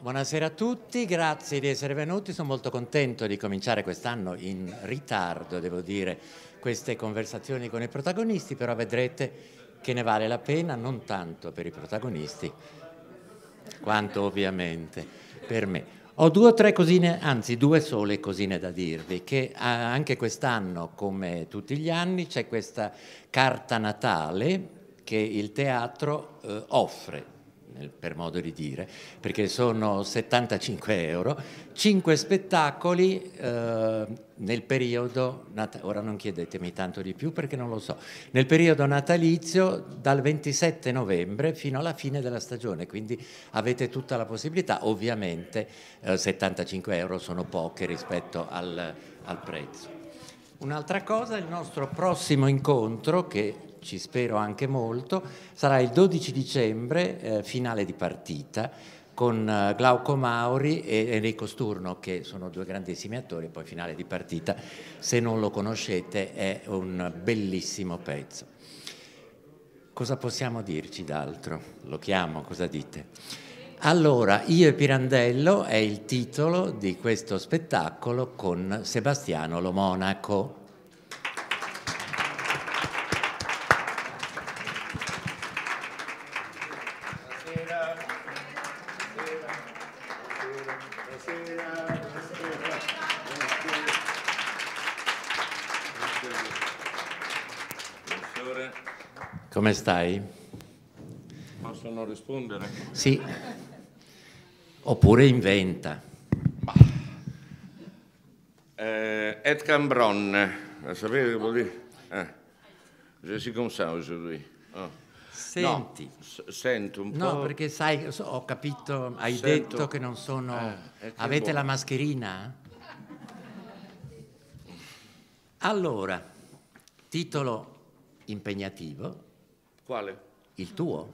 Buonasera a tutti, grazie di essere venuti. Sono molto contento di cominciare quest'anno in ritardo, devo dire, queste conversazioni con i protagonisti, però vedrete che ne vale la pena non tanto per i protagonisti, quanto ovviamente per me. Ho due o tre cosine, anzi due sole cosine da dirvi, che anche quest'anno, come tutti gli anni, c'è questa carta natale che il teatro eh, offre per modo di dire, perché sono 75 euro, 5 spettacoli eh, nel periodo, ora non chiedetemi tanto di più perché non lo so, nel periodo natalizio dal 27 novembre fino alla fine della stagione, quindi avete tutta la possibilità, ovviamente eh, 75 euro sono poche rispetto al, al prezzo. Un'altra cosa, il nostro prossimo incontro che ci spero anche molto, sarà il 12 dicembre, eh, finale di partita, con eh, Glauco Mauri e Enrico Sturno, che sono due grandissimi attori, poi finale di partita, se non lo conoscete è un bellissimo pezzo. Cosa possiamo dirci d'altro? Lo chiamo, cosa dite? Allora, Io e Pirandello è il titolo di questo spettacolo con Sebastiano Lomonaco. Come stai? Posso non rispondere? Sì. Oppure inventa. Eh, Ed Cambron, eh, sapete che vuol dire? Eh. Je suis comme ça aujourd'hui. Oh. Senti. No, sento un po'. No, perché sai, ho capito, hai sento. detto che non sono... Eh, che Avete la mascherina? Allora, titolo impegnativo, quale? Il tuo.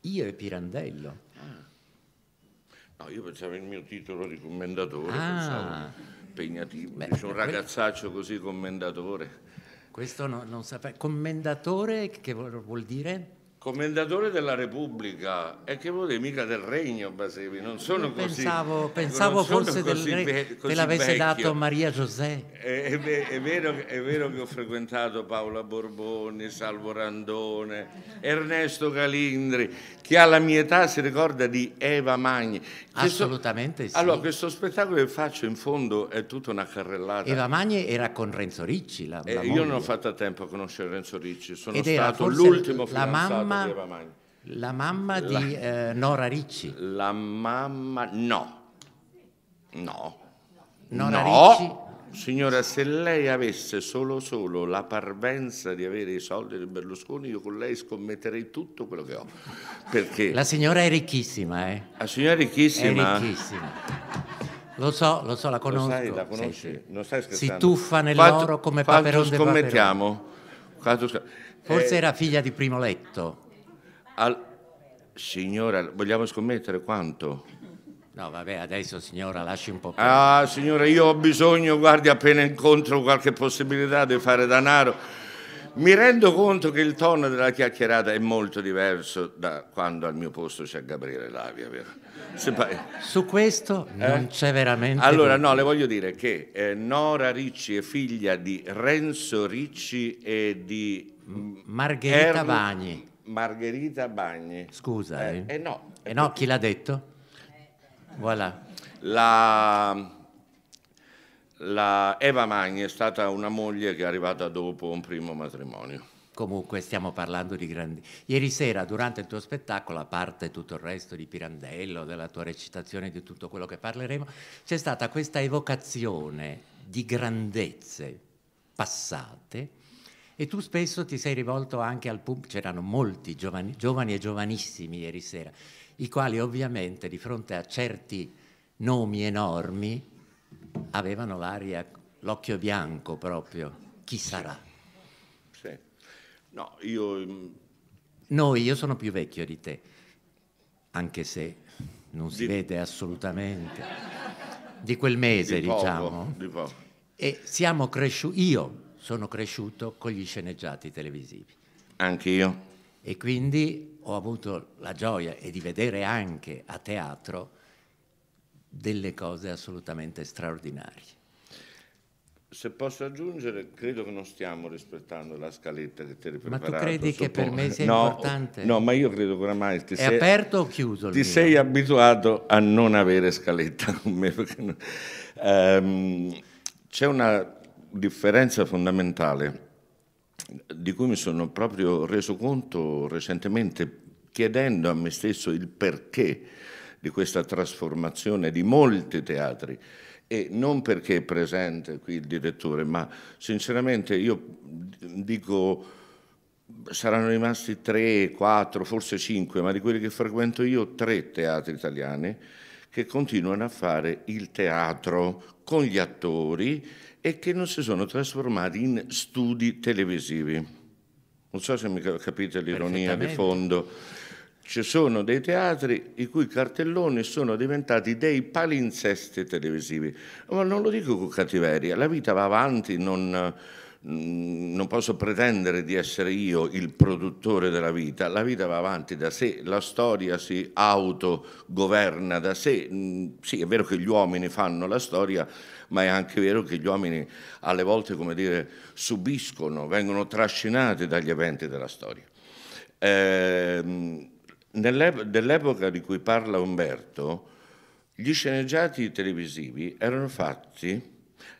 Io e Pirandello. Ah. No, io pensavo il mio titolo di commendatore, ah. pensavo impegnativo. Beh, Dice un ragazzaccio così commendatore. Questo no, non saprei. Commendatore che vuol dire? Commendatore della Repubblica, e che vuol dire mica del Regno Basevi, non sono così. Pensavo, pensavo non forse così del Regno che l'avesse dato Maria Giuseppe. È, è, è, vero, è, vero, che ho frequentato Paola Borboni, Salvo Randone, Ernesto Calindri, che alla mia età si ricorda di Eva Magni. Assolutamente sì. Allora, questo spettacolo che faccio in fondo è tutta una carrellata. Eva Magni era con Renzo Ricci, la, eh, la eh, Io non ho fatto a tempo a conoscere Renzo Ricci, sono Ed stato l'ultimo fratello mamma La mamma la, di eh, Nora Ricci. La mamma no. No. Nora no. Ricci. Signora, se lei avesse solo solo la parvenza di avere i soldi di Berlusconi, io con lei scommetterei tutto quello che ho. Perché? La signora è ricchissima, eh? La signora è ricchissima. È ricchissima. Lo so, lo so, la conosco. Lo sai, la conosci? Sì, sì. Non stai scherzando. Si tuffa nell'oro come quanto, paperone. Quanto scommettiamo? Paperone. scommettiamo? Forse eh, era figlia di Primo Letto. Al, signora, vogliamo scommettere quanto? No, vabbè, adesso signora, lasci un po'. Più. Ah, signora, io ho bisogno, guardi, appena incontro qualche possibilità di fare danaro. Mi rendo conto che il tono della chiacchierata è molto diverso da quando al mio posto c'è Gabriele Lavia, vero? Su questo eh? non c'è veramente. Allora, no, le voglio dire che eh, Nora Ricci è figlia di Renzo Ricci e di mm, Margherita Erl... Bagni. Margherita Bagni. Scusa, eh, eh, eh no. E eh, no, eh, chi l'ha detto? Voilà. La, la Eva Magni è stata una moglie che è arrivata dopo un primo matrimonio. Comunque stiamo parlando di grandi... Ieri sera durante il tuo spettacolo, a parte tutto il resto di Pirandello, della tua recitazione, di tutto quello che parleremo, c'è stata questa evocazione di grandezze passate e tu spesso ti sei rivolto anche al pubblico, c'erano molti giovani, giovani e giovanissimi ieri sera, i quali ovviamente di fronte a certi nomi enormi avevano l'aria, l'occhio bianco proprio, chi sarà? No, io... Mm, Noi, io sono più vecchio di te, anche se non si di... vede assolutamente. Di quel mese, di poco, diciamo. Di poco. E siamo cresciuti, io sono cresciuto con gli sceneggiati televisivi. Anch'io. E quindi ho avuto la gioia e di vedere anche a teatro delle cose assolutamente straordinarie. Se posso aggiungere, credo che non stiamo rispettando la scaletta che ti eri preparato. Ma tu credi che per me sia no, importante? No, ma io credo che oramai ti È sei... aperto o chiuso? Ti sei abituato a non avere scaletta con me. Perché... Um, c'è una differenza fondamentale di cui mi sono proprio reso conto recentemente chiedendo a me stesso il perché di questa trasformazione di molti teatri e non perché è presente qui il direttore, ma sinceramente io dico saranno rimasti tre, quattro, forse cinque, ma di quelli che frequento io, tre teatri italiani che continuano a fare il teatro con gli attori e che non si sono trasformati in studi televisivi. Non so se mi capite l'ironia di fondo. Ci sono dei teatri i cui cartelloni sono diventati dei palinsesti televisivi. Ma non lo dico con cattiveria, la vita va avanti, non, mm, non posso pretendere di essere io il produttore della vita, la vita va avanti da sé, la storia si autogoverna da sé, mm, sì è vero che gli uomini fanno la storia, ma è anche vero che gli uomini alle volte, come dire, subiscono, vengono trascinati dagli eventi della storia. Ehm, Dell'epoca di cui parla Umberto, gli sceneggiati televisivi erano fatti,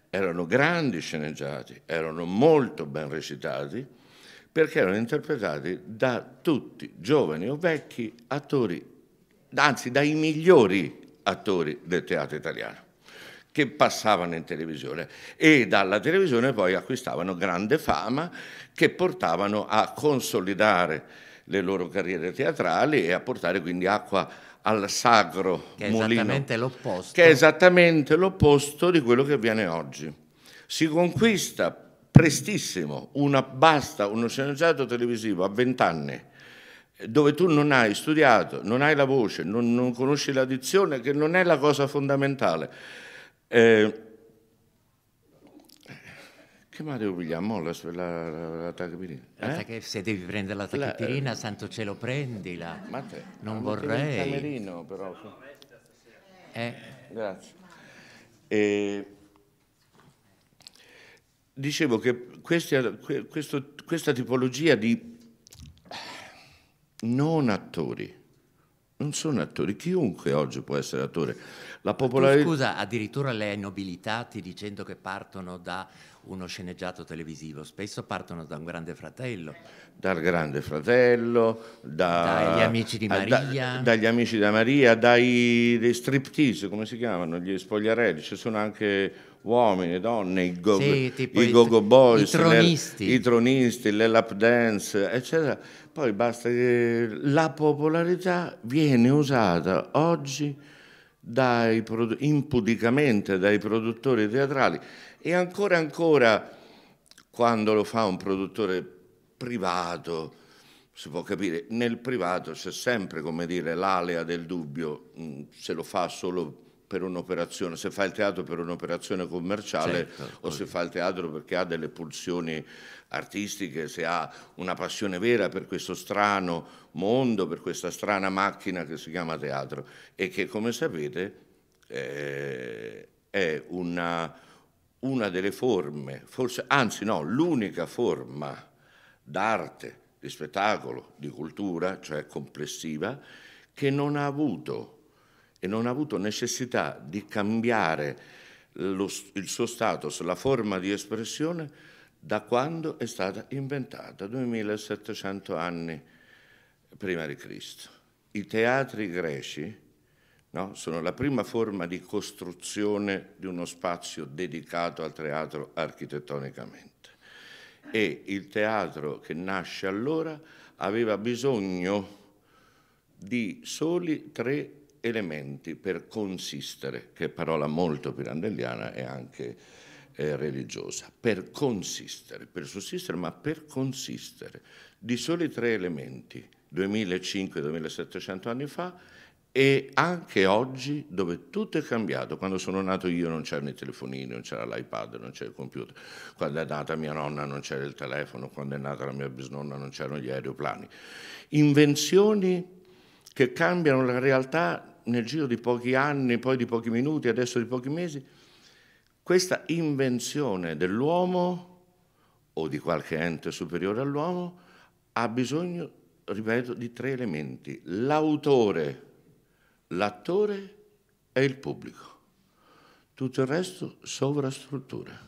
erano grandi sceneggiati, erano molto ben recitati, perché erano interpretati da tutti, giovani o vecchi, attori, anzi dai migliori attori del teatro italiano che passavano in televisione e dalla televisione poi acquistavano grande fama che portavano a consolidare le loro carriere teatrali e a portare quindi acqua al sacro che è mulino, che è esattamente l'opposto di quello che avviene oggi. Si conquista prestissimo una basta, uno sceneggiato televisivo a 20 anni, dove tu non hai studiato, non hai la voce, non, non conosci l'addizione, che non è la cosa fondamentale. Eh, che Mario Pigliamo? La, la, la, la tachipirina. Eh? se devi prendere la tachipirina, eh, santo cielo, prendila. Ma te, non vorrei. Il camerino, però. Eh. Grazie. E... Dicevo che questi, questa tipologia di non attori, non sono attori, chiunque oggi può essere attore. La popolarità... Scusa, addirittura le hai nobilitati dicendo che partono da uno sceneggiato televisivo, spesso partono da un grande fratello. Dal grande fratello, da, dagli amici di ah, Maria. Da, dagli amici da Maria, dai striptease, come si chiamano, gli spogliarelli, ci sono anche uomini, donne, i go, sì, i go, -go boys, i tronisti. Le, i tronisti, le lap dance, eccetera. Poi basta che la popolarità viene usata oggi dai, impudicamente dai produttori teatrali e ancora ancora quando lo fa un produttore privato, si può capire, nel privato c'è sempre, come dire, l'alea del dubbio, mm, se lo fa solo per un'operazione, se fa il teatro per un'operazione commerciale certo, o poi. se fa il teatro perché ha delle pulsioni artistiche, se ha una passione vera per questo strano mondo, per questa strana macchina che si chiama teatro e che come sapete eh, è una, una, delle forme, forse, anzi no, l'unica forma d'arte, di spettacolo, di cultura, cioè complessiva, che non ha avuto e non ha avuto necessità di cambiare lo, il suo status, la forma di espressione, da quando è stata inventata, 2700 anni prima di Cristo. I teatri greci no, sono la prima forma di costruzione di uno spazio dedicato al teatro architettonicamente e il teatro che nasce allora aveva bisogno di soli tre elementi per consistere, che è parola molto pirandelliana e anche eh, religiosa, per consistere, per sussistere, ma per consistere. Di soli tre elementi, 2500-2700 anni fa, e anche oggi dove tutto è cambiato, quando sono nato io non c'erano i telefonini, non c'era l'iPad, non c'era il computer, quando è nata mia nonna non c'era il telefono, quando è nata la mia bisnonna non c'erano gli aeroplani. Invenzioni che cambiano la realtà nel giro di pochi anni, poi di pochi minuti, adesso di pochi mesi, questa invenzione dell'uomo o di qualche ente superiore all'uomo ha bisogno, ripeto, di tre elementi, l'autore, l'attore e il pubblico. Tutto il resto sovrastrutture.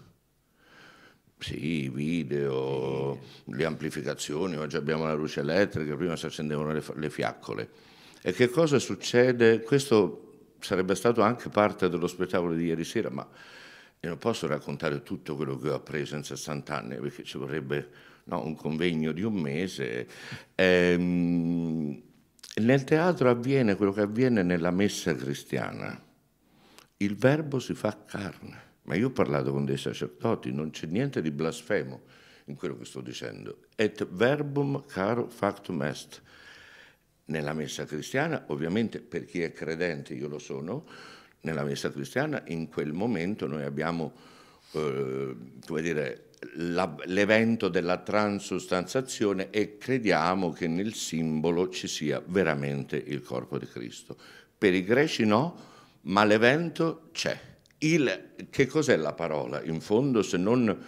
Sì, video, le amplificazioni, oggi abbiamo la luce elettrica, prima si accendevano le, le fiaccole. E che cosa succede? Questo sarebbe stato anche parte dello spettacolo di ieri sera, ma io non posso raccontare tutto quello che ho appreso in 60 anni, perché ci vorrebbe no, un convegno di un mese. Ehm, nel teatro avviene quello che avviene nella messa cristiana. Il verbo si fa carne. Ma io ho parlato con dei sacerdoti, non c'è niente di blasfemo in quello che sto dicendo. Et verbum caro factum est nella messa cristiana, ovviamente per chi è credente io lo sono, nella messa cristiana in quel momento noi abbiamo, eh, come dire, l'evento della transustanzazione e crediamo che nel simbolo ci sia veramente il corpo di Cristo. Per i greci no, ma l'evento c'è. Il, che cos'è la parola in fondo se non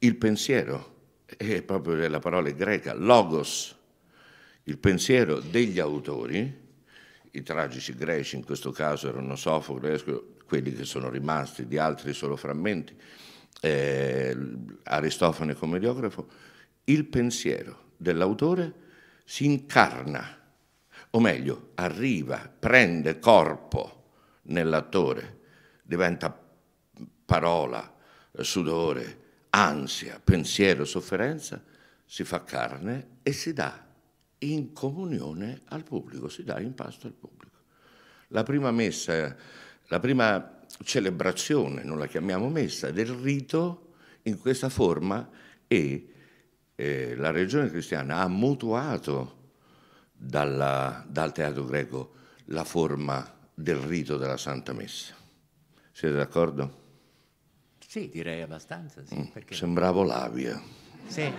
il pensiero? È proprio la parola greca, logos, il pensiero degli autori, i tragici greci in questo caso erano Sofocle, quelli che sono rimasti, di altri solo frammenti, eh, Aristofane come ideografo, il pensiero dell'autore si incarna, o meglio, arriva, prende corpo nell'attore, diventa parola, sudore, ansia, pensiero, sofferenza, si fa carne e si dà in comunione al pubblico, si dà in pasto al pubblico. La prima messa, la prima celebrazione, non la chiamiamo messa, del rito in questa forma e eh, la religione cristiana ha mutuato dalla, dal teatro greco la forma del rito della Santa Messa. Siete d'accordo? Sì, direi abbastanza. Sì, mm, perché... Sembravo l'avia. Sì,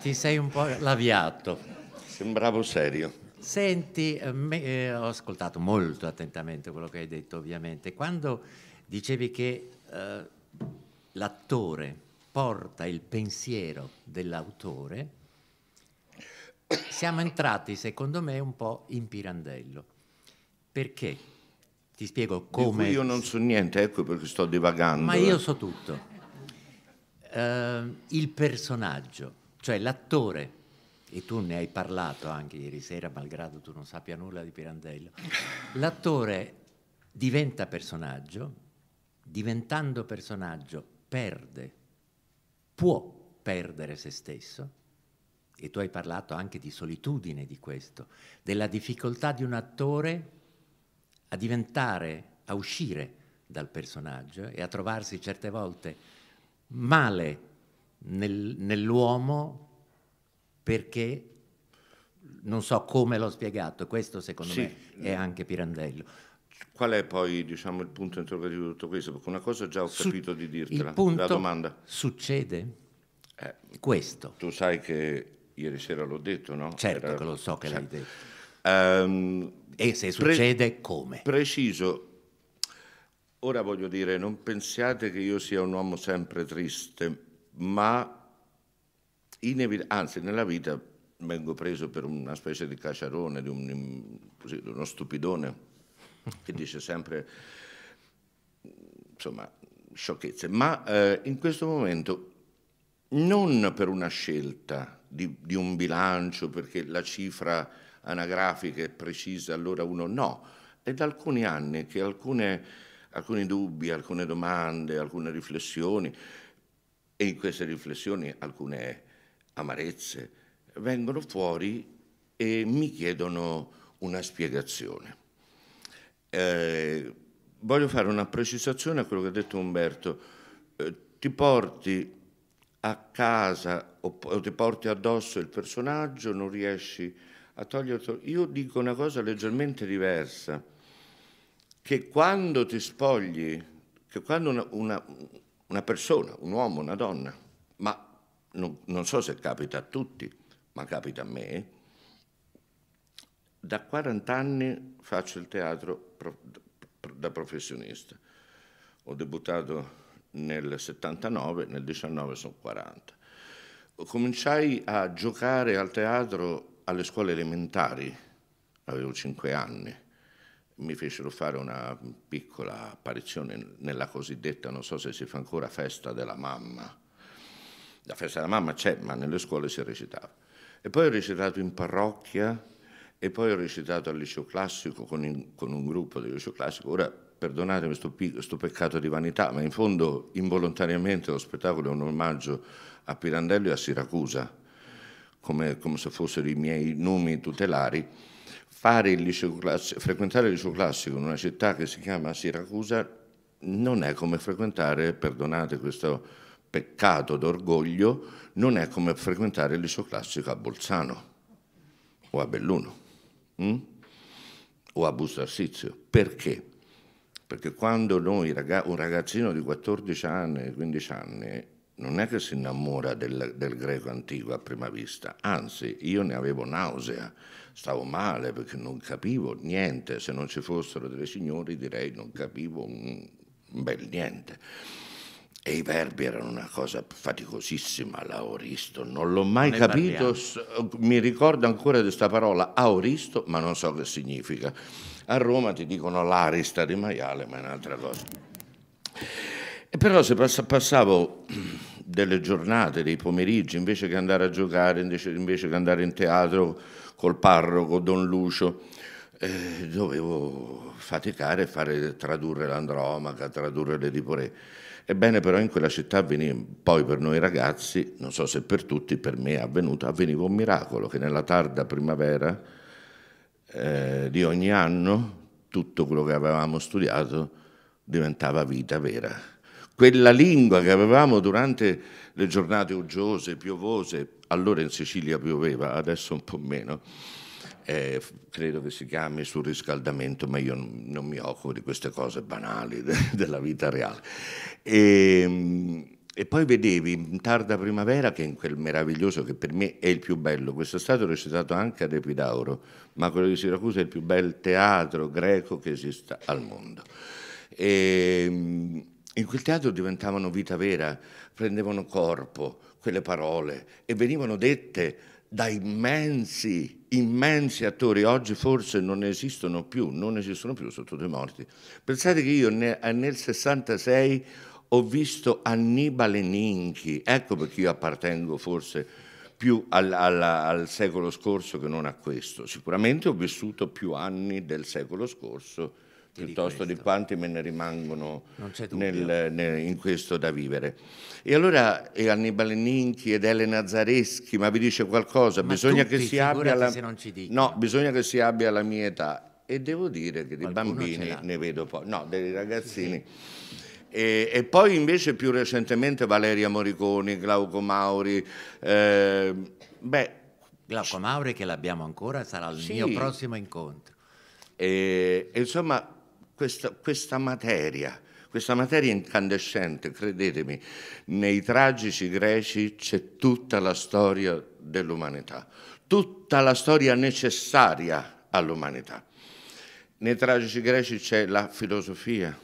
ti sei un po' laviato. Sembravo serio. Senti, eh, me, eh, ho ascoltato molto attentamente quello che hai detto, ovviamente. Quando dicevi che eh, l'attore porta il pensiero dell'autore, siamo entrati, secondo me, un po' in pirandello. Perché? Ti spiego come... io non so niente, ecco perché sto divagando. Ma io eh. so tutto. Uh, il personaggio, cioè l'attore e tu ne hai parlato anche ieri sera, malgrado tu non sappia nulla di Pirandello, l'attore diventa personaggio, diventando personaggio perde, può perdere se stesso, e tu hai parlato anche di solitudine di questo, della difficoltà di un attore a diventare, a uscire dal personaggio e a trovarsi certe volte male nel, nell'uomo perché non so come l'ho spiegato, questo secondo sì. me è anche Pirandello. Qual è poi diciamo, il punto interrogativo di tutto questo? Perché una cosa già ho Su- capito di dirtela, la domanda. Succede eh, questo. Tu sai che ieri sera l'ho detto, no? Certo Era... che lo so che certo. l'hai detto. Um, e se succede pre- come? Preciso. Ora voglio dire, non pensiate che io sia un uomo sempre triste, ma Inevi- anzi, nella vita vengo preso per una specie di cacciarone, di, un, così, di uno stupidone che dice sempre insomma, sciocchezze, ma eh, in questo momento non per una scelta di, di, un bilancio, perché la cifra anagrafica è precisa, allora uno no, è da alcuni anni che alcune, alcuni dubbi, alcune domande, alcune riflessioni, e in queste riflessioni alcune amarezze, vengono fuori e mi chiedono una spiegazione. Eh, voglio fare una precisazione a quello che ha detto Umberto. Eh, ti porti a casa o, o, ti porti addosso il personaggio, non riesci a toglierlo. Io dico una cosa leggermente diversa, che quando ti spogli, che quando una, una, una persona, un uomo, una donna, ma non, non so se capita a tutti, ma capita a me, da 40 anni faccio il teatro da professionista. Ho debuttato nel 79, nel 19 sono 40. Cominciai a giocare al teatro alle scuole elementari, avevo 5 anni. Mi fecero fare una piccola apparizione nella cosiddetta, non so se si fa ancora, festa della mamma la festa della mamma c'è, ma nelle scuole si recitava. E poi ho recitato in parrocchia e poi ho recitato al liceo classico con, in, con un gruppo del liceo classico. Ora perdonatemi questo peccato di vanità, ma in fondo involontariamente lo spettacolo è un omaggio a Pirandello e a Siracusa, come, come se fossero i miei nomi tutelari. Il classico, frequentare il liceo classico in una città che si chiama Siracusa non è come frequentare, perdonate questo peccato d'orgoglio non è come frequentare il liceo classico a Bolzano o a Belluno mh? Mm? o a Busto Arsizio. Perché? Perché quando noi, un ragazzino di 14 anni, 15 anni, non è che si innamora del, del, greco antico a prima vista, anzi io ne avevo nausea, stavo male perché non capivo niente, se non ci fossero delle signori direi non capivo un bel niente. E i verbi erano una cosa faticosissima, l'aoristo, non l'ho mai ne capito, parliamo. mi ricordo ancora di questa parola aoristo, ma non so che significa. A Roma ti dicono l'arista di maiale, ma è un'altra cosa. E però se passavo delle giornate, dei pomeriggi, invece che andare a giocare, invece, che andare in teatro col parroco Don Lucio, eh, dovevo faticare a fare, tradurre l'Andromaca, tradurre le Diporè. Ebbene però in quella città avveniva, poi per noi ragazzi, non so se per tutti, per me è avvenuto, avveniva un miracolo che nella tarda primavera eh, di ogni anno tutto quello che avevamo studiato diventava vita vera. Quella lingua che avevamo durante le giornate uggiose, piovose, allora in Sicilia pioveva, adesso un po' meno, eh, credo che si chiami surriscaldamento, ma io non mi occupo di queste cose banali de- della vita reale. E, ehm, e poi vedevi in tarda primavera che in quel meraviglioso, che per me è il più bello, questo è stato recitato anche ad Epidauro, ma quello di Siracusa è il più bel teatro greco che esista al mondo. E ehm, in quel teatro diventavano vita vera, prendevano corpo quelle parole e venivano dette da immensi immensi attori oggi forse non esistono più, non esistono più sotto dei morti. Pensate che io eh, nel 66 ho visto Annibale Ninchi, ecco perché io appartengo forse più al, al, al secolo scorso che non a questo. Sicuramente ho vissuto più anni del secolo scorso piuttosto di, di, quanti me ne rimangono nel, nel, in questo da vivere. E allora e Annibale Ninchi ed Elena Zareschi, ma vi dice qualcosa? Ma bisogna tutti, che si abbia la... No, bisogna che si abbia la mia età. E devo dire che di bambini ne vedo poi, no, dei ragazzini. sì. E, e, poi invece più recentemente Valeria Moriconi, Glauco Mauri, eh, beh, Glauco Mauri che l'abbiamo ancora sarà il sì. mio prossimo incontro. E, insomma, questa, questa materia, questa materia incandescente, credetemi, nei tragici greci c'è tutta la storia dell'umanità, tutta la storia necessaria all'umanità. Nei tragici greci c'è la filosofia,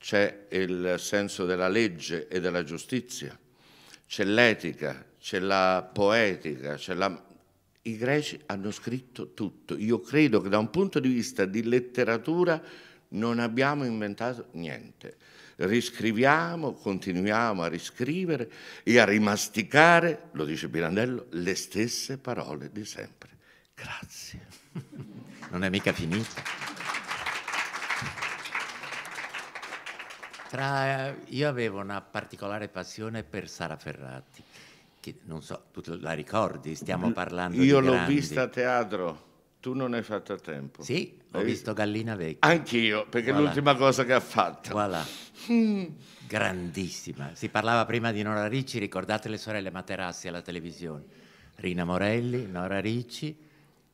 c'è il senso della legge e della giustizia, c'è l'etica, c'è la poetica, c'è la i greci hanno scritto tutto. Io credo che da un punto di vista di letteratura non abbiamo inventato niente. Riscriviamo, continuiamo a riscrivere e a rimasticare, lo dice Pirandello, le stesse parole di sempre. Grazie. Non è mica finita. Tra, io avevo una particolare passione per Sara Ferrati che non so, tu la ricordi, stiamo parlando Io di l'ho grandi. vista a teatro. Tu non hai fatto a tempo. Sì, ho Hai visto Gallina Vecchia. Anch'io, perché è l'ultima cosa che ha fatto. Voilà. Mm. Grandissima. Si parlava prima di Nora Ricci, ricordate le sorelle Materassi alla televisione. Rina Morelli, Nora Ricci,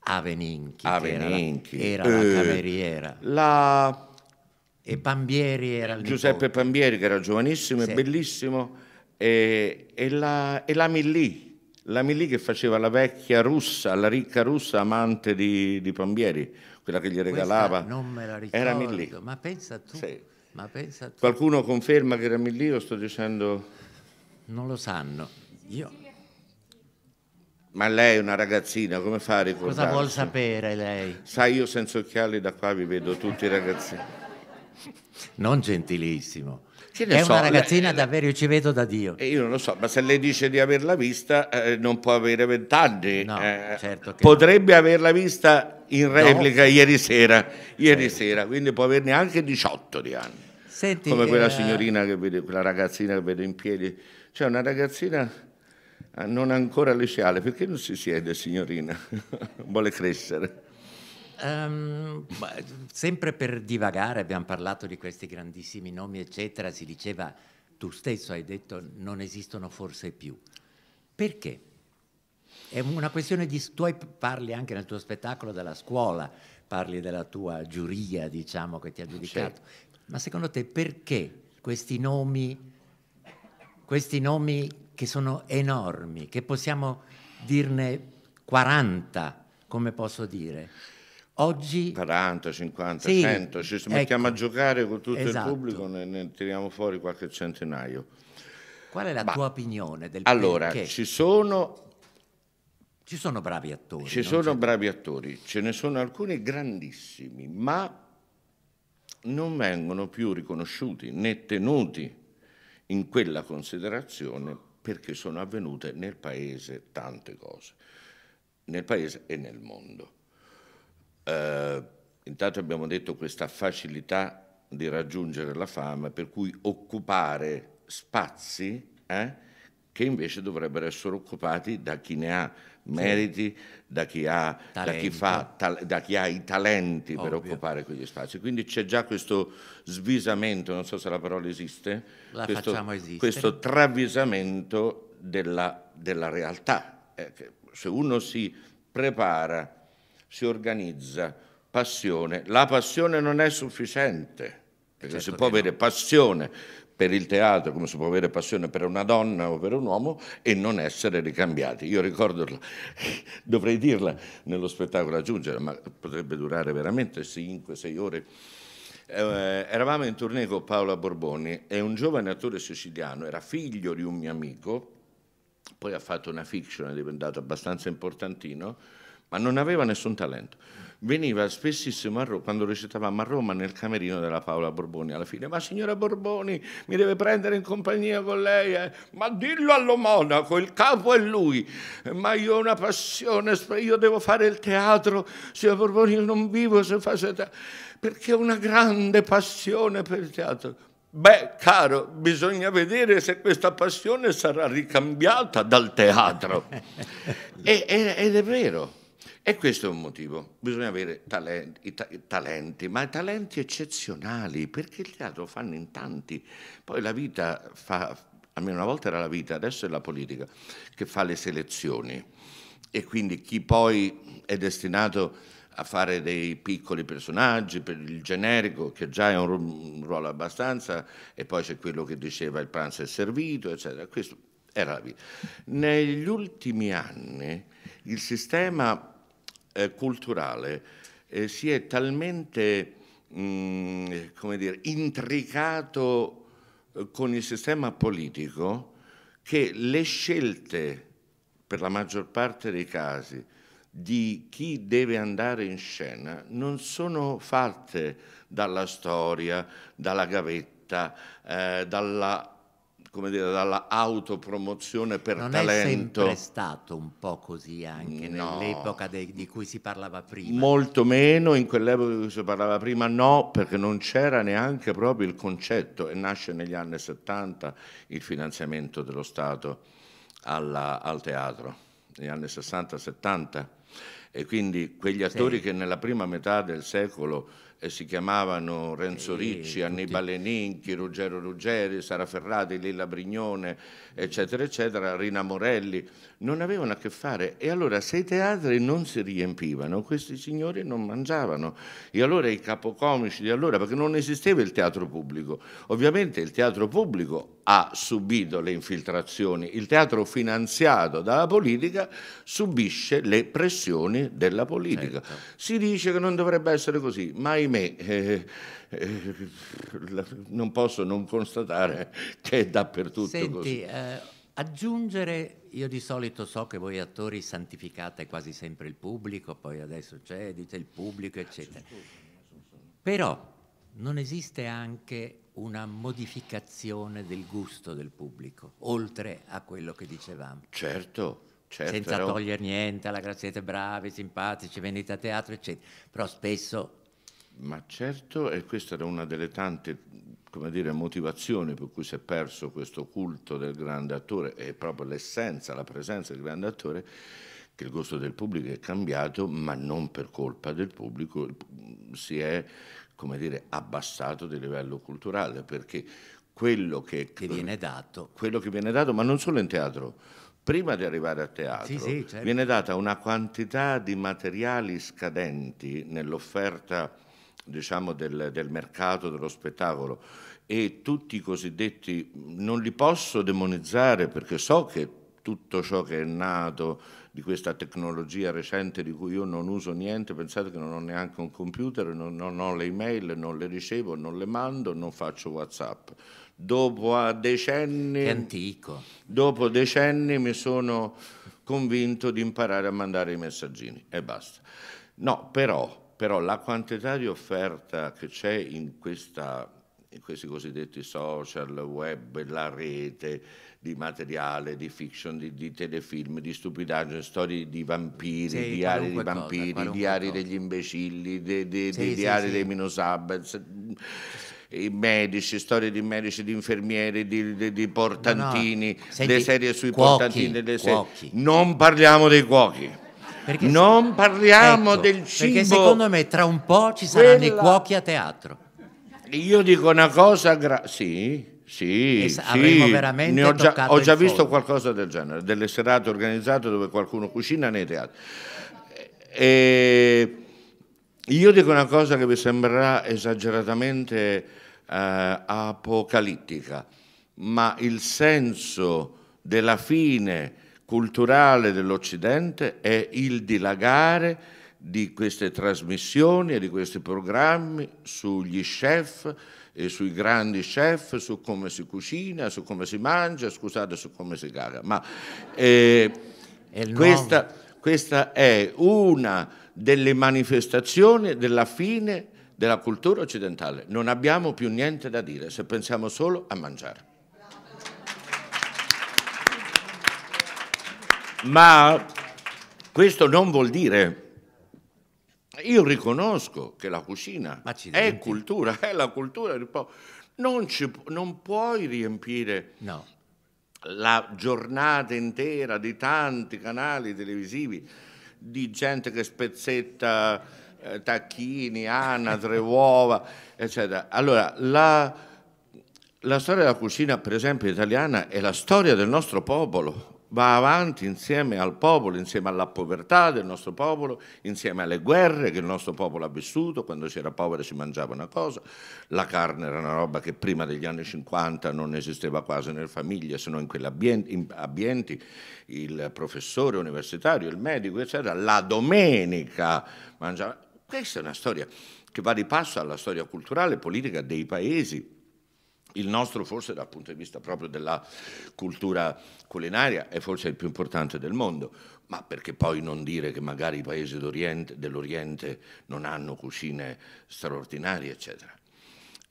Aveninchi. Aveninchi. che era la- Ninchi. Era la, eh, cameriera. La E Bambieri era il Giuseppe nipote. Pambieri, che era giovanissimo Sì. e bellissimo, e, e, la, e la Millì, la Millì che faceva la vecchia russa, la ricca russa amante di, di Pambieri, quella che gli regalava. Questa non me la ricordo, era Millì. ma pensa tu. Sì. Ma pensa tu. Qualcuno conferma che era Millì o sto dicendo... Non lo sanno. Io... Ma lei è una ragazzina, come fa a ricordarsi? Cosa vuol sapere lei? Sai, io senza occhiali da qua vi vedo tutti i ragazzini. Non gentilissimo. Che è so, una eh, ragazzina lei, eh, davvero, io ci vedo da Dio. Eh, io non lo so, ma se lei dice di averla vista, eh, non può avere vent'anni. No, eh, certo potrebbe no. averla vista in replica no. ieri, sera, ieri eh. sera, quindi può averne anche 18 di anni. Senti, Come quella signorina, che vede, quella ragazzina che vede in piedi. Cioè una ragazzina non ancora liceale, perché non si siede signorina? Vuole crescere. Um, sempre per divagare, abbiamo parlato di questi grandissimi nomi, eccetera, si diceva, tu stesso hai detto, non esistono forse più. Perché? È una questione di... Tu parli anche nel tuo spettacolo della scuola, parli della tua giuria, diciamo, che ti ha giudicato. Certo. Ma secondo te perché questi nomi, questi nomi che sono enormi, che possiamo dirne 40, come posso dire? Oggi... 40, 50, sì, 100, ci ecco. mettiamo a giocare con tutto esatto. il pubblico, ne, ne, tiriamo fuori qualche centinaio. Qual è la Ma, tua opinione del Allora, perché? ci sono... Ci sono bravi attori. Ci sono bravi attori, ce ne sono alcuni grandissimi, ma non vengono più riconosciuti né tenuti in quella considerazione perché sono avvenute nel paese tante cose, nel paese e nel mondo eh, intanto abbiamo detto questa facilità di raggiungere la fama, per cui occupare spazi eh, che invece dovrebbero essere occupati da chi ne ha meriti, da chi ha, da chi fa, ta, da chi ha i talenti Ovvio. per occupare quegli spazi. Quindi c'è già questo svisamento, non so se la parola esiste, la questo, questo, travisamento della, della realtà. Eh, se uno si prepara si organizza passione. La passione non è sufficiente, perché certo si può avere no. passione per il teatro, come si può avere passione per una donna o per un uomo e non essere ricambiati. Io ricordo, dovrei dirla nello spettacolo aggiungere, ma potrebbe durare veramente 5-6 ore. Eh, eravamo in tournée con Paola Borboni e un giovane attore siciliano era figlio di un mio amico, poi ha fatto una fiction, è diventato abbastanza importantino ma non aveva nessun talento. Veniva spessissimo a Roma, quando recitavamo a Roma nel camerino della Paola Borboni, alla fine, ma signora Borboni mi deve prendere in compagnia con lei, eh? ma dillo allo monaco, il capo è lui, ma io ho una passione, io devo fare il teatro, signora Borboni io non vivo se faccio teatro, perché ho una grande passione per il teatro. Beh, caro, bisogna vedere se questa passione sarà ricambiata dal teatro. e, ed è vero e questo è un motivo. Bisogna avere talenti, ta talenti, ma talenti eccezionali, perché il teatro fanno in tanti. Poi la vita fa, almeno una volta era la vita, adesso è la politica, che fa le selezioni. E quindi chi poi è destinato a fare dei piccoli personaggi per il generico, che già è un ruolo abbastanza, e poi c'è quello che diceva il pranzo è servito, eccetera. Questo era la vita. Negli ultimi anni il sistema eh, culturale eh, si è talmente mh, mm, come dire, intricato eh, con il sistema politico che le scelte, per la maggior parte dei casi, di chi deve andare in scena non sono fatte dalla storia, dalla gavetta, eh, dalla come dire, dalla autopromozione per non talento. Non è sempre stato un po' così anche no. nell'epoca de- di cui si parlava prima. Molto meno, in quell'epoca di cui si parlava prima no, perché non c'era neanche proprio il concetto e nasce negli anni 70 il finanziamento dello Stato alla, al teatro, negli anni 60-70. E quindi quegli attori sì. che nella prima metà del secolo eh, si chiamavano Renzo Ricci, Annibale Ninchi, Ruggero Ruggeri, Sara Ferrati, Lilla Brignone, eccetera, eccetera, Rina Morelli, non avevano a che fare. E allora se i teatri non si riempivano, questi signori non mangiavano. E allora i capocomici di allora, perché non esisteva il teatro pubblico. Ovviamente il teatro pubblico ha subito le infiltrazioni, il teatro finanziato dalla politica subisce le pressioni della politica. Certo. Si dice che non dovrebbe essere così, ma ahimè eh, eh, non posso non constatare che è dappertutto Senti, così. Eh, aggiungere, io di solito so che voi attori santificate quasi sempre il pubblico, poi adesso c'è, dite il pubblico, eccetera. Però non esiste anche una modificazione del gusto del pubblico, oltre a quello che dicevamo. Certo, certo. Senza però... togliere niente, alla siete bravi, simpatici, venite a teatro, eccetera. Però spesso... Ma certo, e questa era una delle tante, come dire, motivazioni per cui si è perso questo culto del grande attore, e proprio l'essenza, la presenza del grande attore, che il gusto del pubblico è cambiato, ma non per colpa del pubblico, si è come dire, abbassato di livello culturale, perché quello che, che, viene dato. Quello che viene dato, ma non solo in teatro. Prima di arrivare a teatro sì, sì, certo. viene data una quantità di materiali scadenti nell'offerta diciamo, del, del mercato dello spettacolo e tutti i cosiddetti, non li posso demonizzare perché so che tutto ciò che è nato di questa tecnologia recente di cui io non uso niente, pensate che non ho neanche un computer, non, non ho le email, non le ricevo, non le mando, non faccio Whatsapp. Dopo decenni, che antico. dopo decenni mi sono convinto di imparare a mandare i messaggini e basta. No, però, però la quantità di offerta che c'è in, questa, in questi cosiddetti social, web, la rete, di materiale, di fiction, di, di telefilm, di stupidaggine, storie di vampiri, sì, diari di vampiri, cosa, diari cosa. degli imbecilli, de, de, sì, de, sì, diari dei minosabens, i medici, storie di medici, di infermieri, di, di, di portantini, no, no. Senti, le serie sui cuochi, portantini, delle serie. Non parliamo dei cuochi. Perché non se... parliamo ecco, del cibo. Perché secondo me tra un po' ci saranno Quella... i cuochi a teatro. Io dico una cosa, gra- sì, sì, sì, veramente ho già, ho già visto fondo. qualcosa del genere, delle serate organizzate dove qualcuno cucina nei teatri. E io dico una cosa che vi sembrerà esageratamente eh, apocalittica, ma il senso della fine culturale dell'Occidente è il dilagare di queste trasmissioni e di questi programmi sugli chef, e sui grandi chef, su come si cucina, su come si mangia, scusate, su come si caga. Ma eh, questa, questa è una delle manifestazioni della fine della cultura occidentale. Non abbiamo più niente da dire se pensiamo solo a mangiare. Ma questo non vuol dire io riconosco che la cucina è cultura, è la cultura del popolo. Non, ci, non puoi riempire no. la giornata intera di tanti canali televisivi, di gente che spezzetta eh, tacchini, anatre, uova, eccetera. Allora, la, la storia della cucina, per esempio, italiana è la storia del nostro popolo va avanti insieme al popolo, insieme alla povertà del nostro popolo, insieme alle guerre che il nostro popolo ha vissuto, quando si era povero si mangiava una cosa, la carne era una roba che prima degli anni 50 non esisteva quasi nelle famiglie se non in quegli ambienti, il professore universitario, il medico, eccetera, la domenica mangiava. Questa è una storia che va di passo alla storia culturale e politica dei paesi il nostro forse dal punto di vista proprio della cultura culinaria è forse il più importante del mondo, ma perché poi non dire che magari i paesi dell'Oriente non hanno cucine straordinarie, eccetera.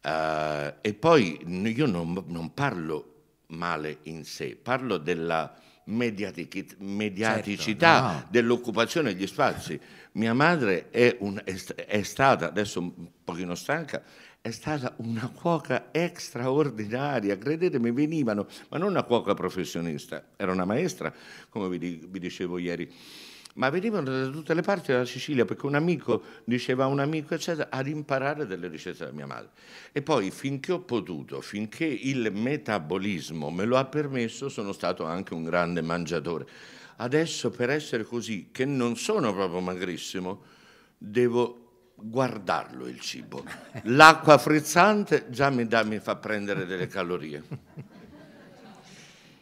Uh, e poi io non, non, parlo male in sé, parlo della mediaticità certo, no. dell'occupazione degli spazi. Mia madre è, un, è, è stata, adesso un pochino stanca, è stata una cuoca straordinaria, credetemi, venivano, ma non una cuoca professionista, era una maestra, come vi, vi dicevo ieri, ma venivano da tutte le parti della Sicilia perché un amico diceva a un amico eccetera ad imparare delle ricette da mia madre e poi finché ho potuto finché il metabolismo me lo ha permesso sono stato anche un grande mangiatore adesso per essere così che non sono proprio magrissimo devo guardarlo il cibo. L'acqua frizzante già mi, dà, mi fa prendere delle calorie.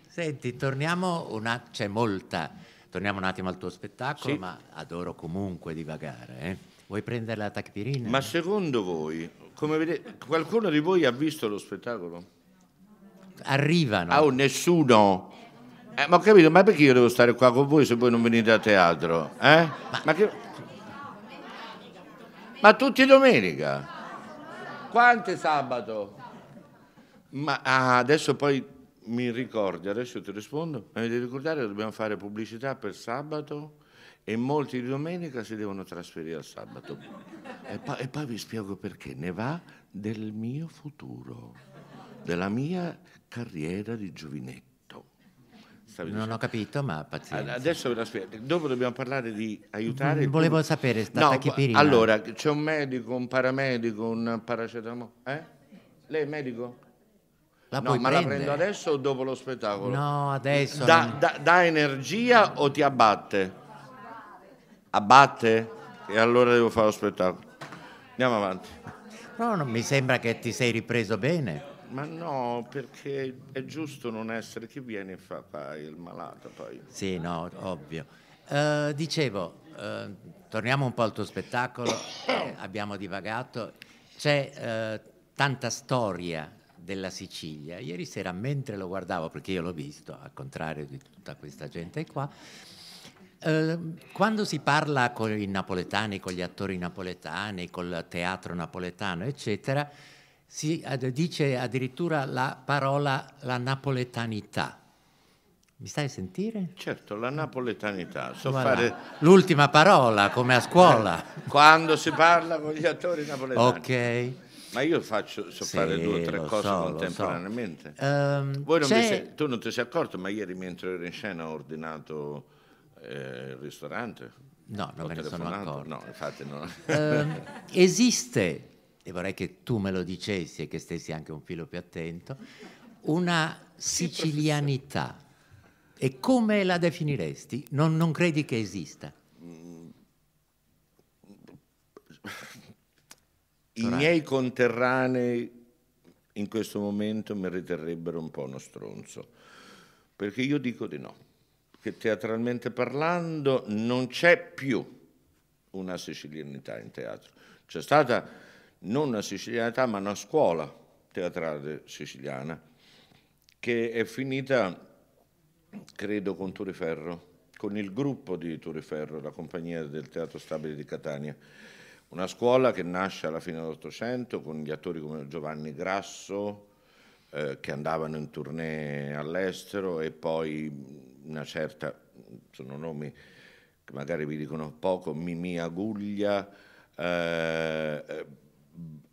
Senti, torniamo un c'è molta, torniamo un attimo al tuo spettacolo, sì. ma adoro comunque divagare. Eh? Vuoi prendere la tachipirina? Ma secondo voi, come vedete, qualcuno di voi ha visto lo spettacolo? Arrivano. Ah, oh, nessuno. Eh, ma ho capito, ma perché io devo stare qua con voi se voi non venite a teatro? Eh? Ma, ma che... Ma tutti domenica? Quante sabato? Ma ah, adesso poi mi ricordi, adesso ti rispondo, mi devi ricordare che dobbiamo fare pubblicità per sabato e molti di domenica si devono trasferire al sabato. E, pa e poi vi spiego perché, ne va del mio futuro, della mia carriera di giovinetto. Stavi non dicendo. ho capito, ma pazienza. Adesso ve la spiego. Dopo dobbiamo parlare di aiutare. Mm, volevo pubblico. sapere, no, Allora, c'è un medico, un paramedico, un paracetamolo. Eh? Lei è medico? La no, ma prendere. la prendo adesso o dopo lo spettacolo? No, adesso. Da, non... da, da energia o ti abbatte? Abbatte? E allora devo fare lo spettacolo. Andiamo avanti. Però non mi sembra che ti sei ripreso bene. Ma no, perché è giusto non essere chi viene e fa il malato poi. Sì, no, ovvio. Uh, dicevo, uh, torniamo un po' al tuo spettacolo, eh, abbiamo divagato, c'è uh, tanta storia della Sicilia. Ieri sera mentre lo guardavo, perché io l'ho visto, al contrario di tutta questa gente qua, quando si parla con i napoletani, con gli attori napoletani, col teatro napoletano, eccetera, si dice addirittura la parola la napoletanità. Mi stai a sentire? Certo, la eh. napoletanità. So voilà. fare... L'ultima parola, come a scuola. Quando si parla con gli attori napoletani. Ok. Ma io faccio, so sì, fare due o tre cose so, contemporaneamente. So. Um, ehm, non sei, tu non ti sei accorto, ma ieri mentre ero in scena ho ordinato eh, il ristorante. No, non ho me ne sono accorto. No, infatti no. Um, esiste e vorrei che tu me lo dicessi e che stessi anche un filo più attento, una sicilianità. E come la definiresti? Non, non credi che esista? Mm. I miei conterranei in questo momento mi riterrebbero un po' uno stronzo, perché io dico di no, che teatralmente parlando non c'è più una sicilianità in teatro. C'è stata non una sicilianità ma una scuola teatrale siciliana che è finita credo con Turiferro, con il gruppo di Turiferro, la compagnia del Teatro Stabile di Catania. Una scuola che nasce alla fine dell'Ottocento con gli attori come Giovanni Grasso, eh, che andavano in tournée all'estero e poi una certa, sono nomi che magari vi dicono poco, Mimì Aguglia, eh, eh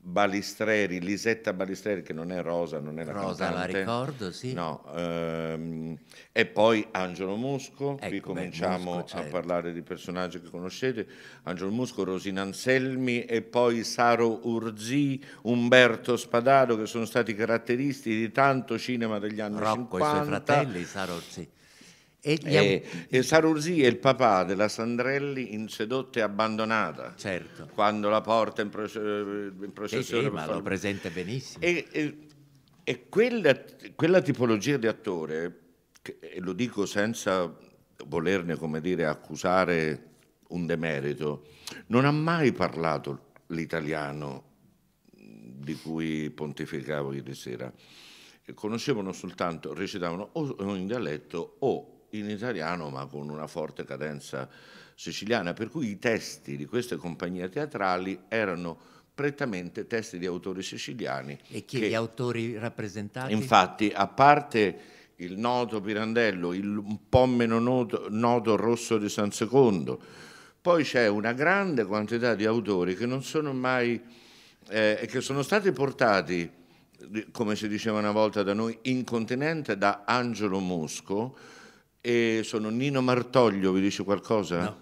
Balistreri, Lisetta Balistreri che non è Rosa, non è la Rosa cantante. la ricordo, sì. No, ehm, e poi Angelo Musco, ecco, qui cominciamo Musco, certo. a parlare di personaggi che conoscete, Angelo Musco, Rosina Anselmi e poi Saro Urzi, Umberto Spadaro che sono stati caratteristi di tanto cinema degli anni Rocco 50. Rocco e i suoi fratelli, Saro Urzi. E, e, e, Sarursi è il papà della Sandrelli in sedotta e abbandonata. Certo. Quando la porta in, proce- eh, in eh processione. Sì, sì, ma lo presenta benissimo. E, e quella, quella, tipologia di attore, che, lo dico senza volerne, come dire, accusare un demerito, non ha mai parlato l'italiano di cui pontificavo ieri sera. Conoscevano soltanto, recitavano o in dialetto o in italiano ma con una forte cadenza siciliana, per cui i testi di queste compagnie teatrali erano prettamente testi di autori siciliani. E chi che, gli autori rappresentati? Infatti, a parte il noto Pirandello, il un po' meno noto, noto Rosso di San Secondo, poi c'è una grande quantità di autori che non sono mai, eh, che sono stati portati, come si diceva una volta da noi, in continente da Angelo Mosco, e sono Nino Martoglio, vi dice qualcosa? No.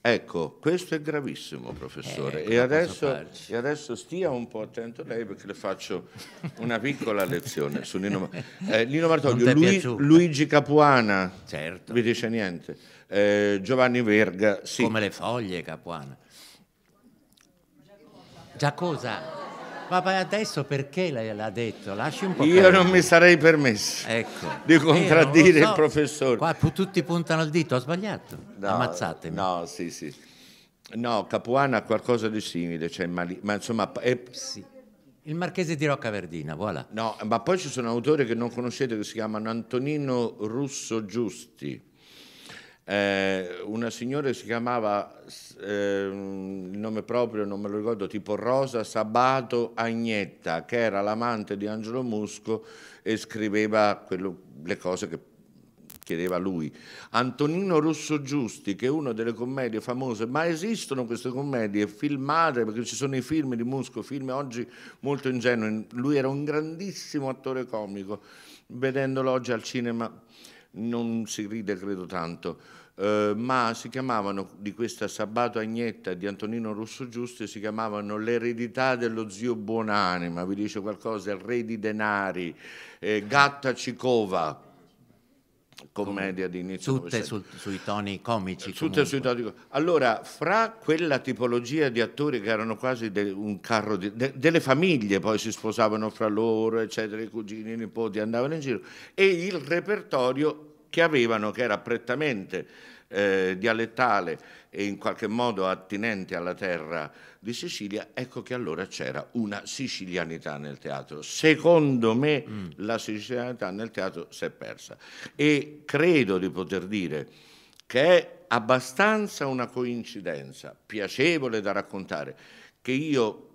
Ecco, questo è gravissimo, professore. Eh, e, ecco adesso, e, adesso, stia un po' attento lei perché le faccio una piccola lezione su Nino, eh, Nino Martoglio. Lui, Luigi Capuana, certo. vi dice niente. Eh, Giovanni Verga, sì. Come le foglie, Capuana. Già cosa? Ma adesso perché l'ha detto? Lasci un po'. Io non mi sarei permesso ecco. di eh, contraddire so. il professore. Qua tutti puntano il dito, ho sbagliato. No, Ammazzatemi. No, sì, sì. No, Capuana ha qualcosa di simile, cioè, ma, ma, insomma... È... Sì. Il marchese di Roccaverdina, voilà. No, ma poi ci sono autori che non conoscete che si chiamano Antonino Russo Giusti eh, una signora si chiamava, eh, il nome proprio non me lo ricordo, tipo Rosa Sabato Agnetta, che era l'amante di Angelo Musco e scriveva quello, le cose che chiedeva lui. Antonino Russo Giusti, che è una delle commedie famose, ma esistono queste commedie filmate, perché ci sono i film di Musco, film oggi molto ingenui. Lui era un grandissimo attore comico, vedendolo oggi al cinema non si ride credo tanto, eh, ma si chiamavano di questa Sabato Agnetta di Antonino Russo Giusti, si chiamavano l'eredità dello zio Buonanima, vi dice qualcosa, il re di denari, eh, gatta cicova commedia di inizio Tutte sul, sui toni comici. Tutte sui toni comici. Allora, fra quella tipologia di attori che erano quasi de, un carro di, de, delle famiglie, poi si sposavano fra loro, eccetera, i cugini, i nipoti andavano in giro, e il repertorio che avevano, che era prettamente eh, dialettale e in qualche modo attinente alla terra di Sicilia, ecco che allora c'era una sicilianità nel teatro. Secondo me mm. la sicilianità nel teatro si è persa e credo di poter dire che è abbastanza una coincidenza piacevole da raccontare che io,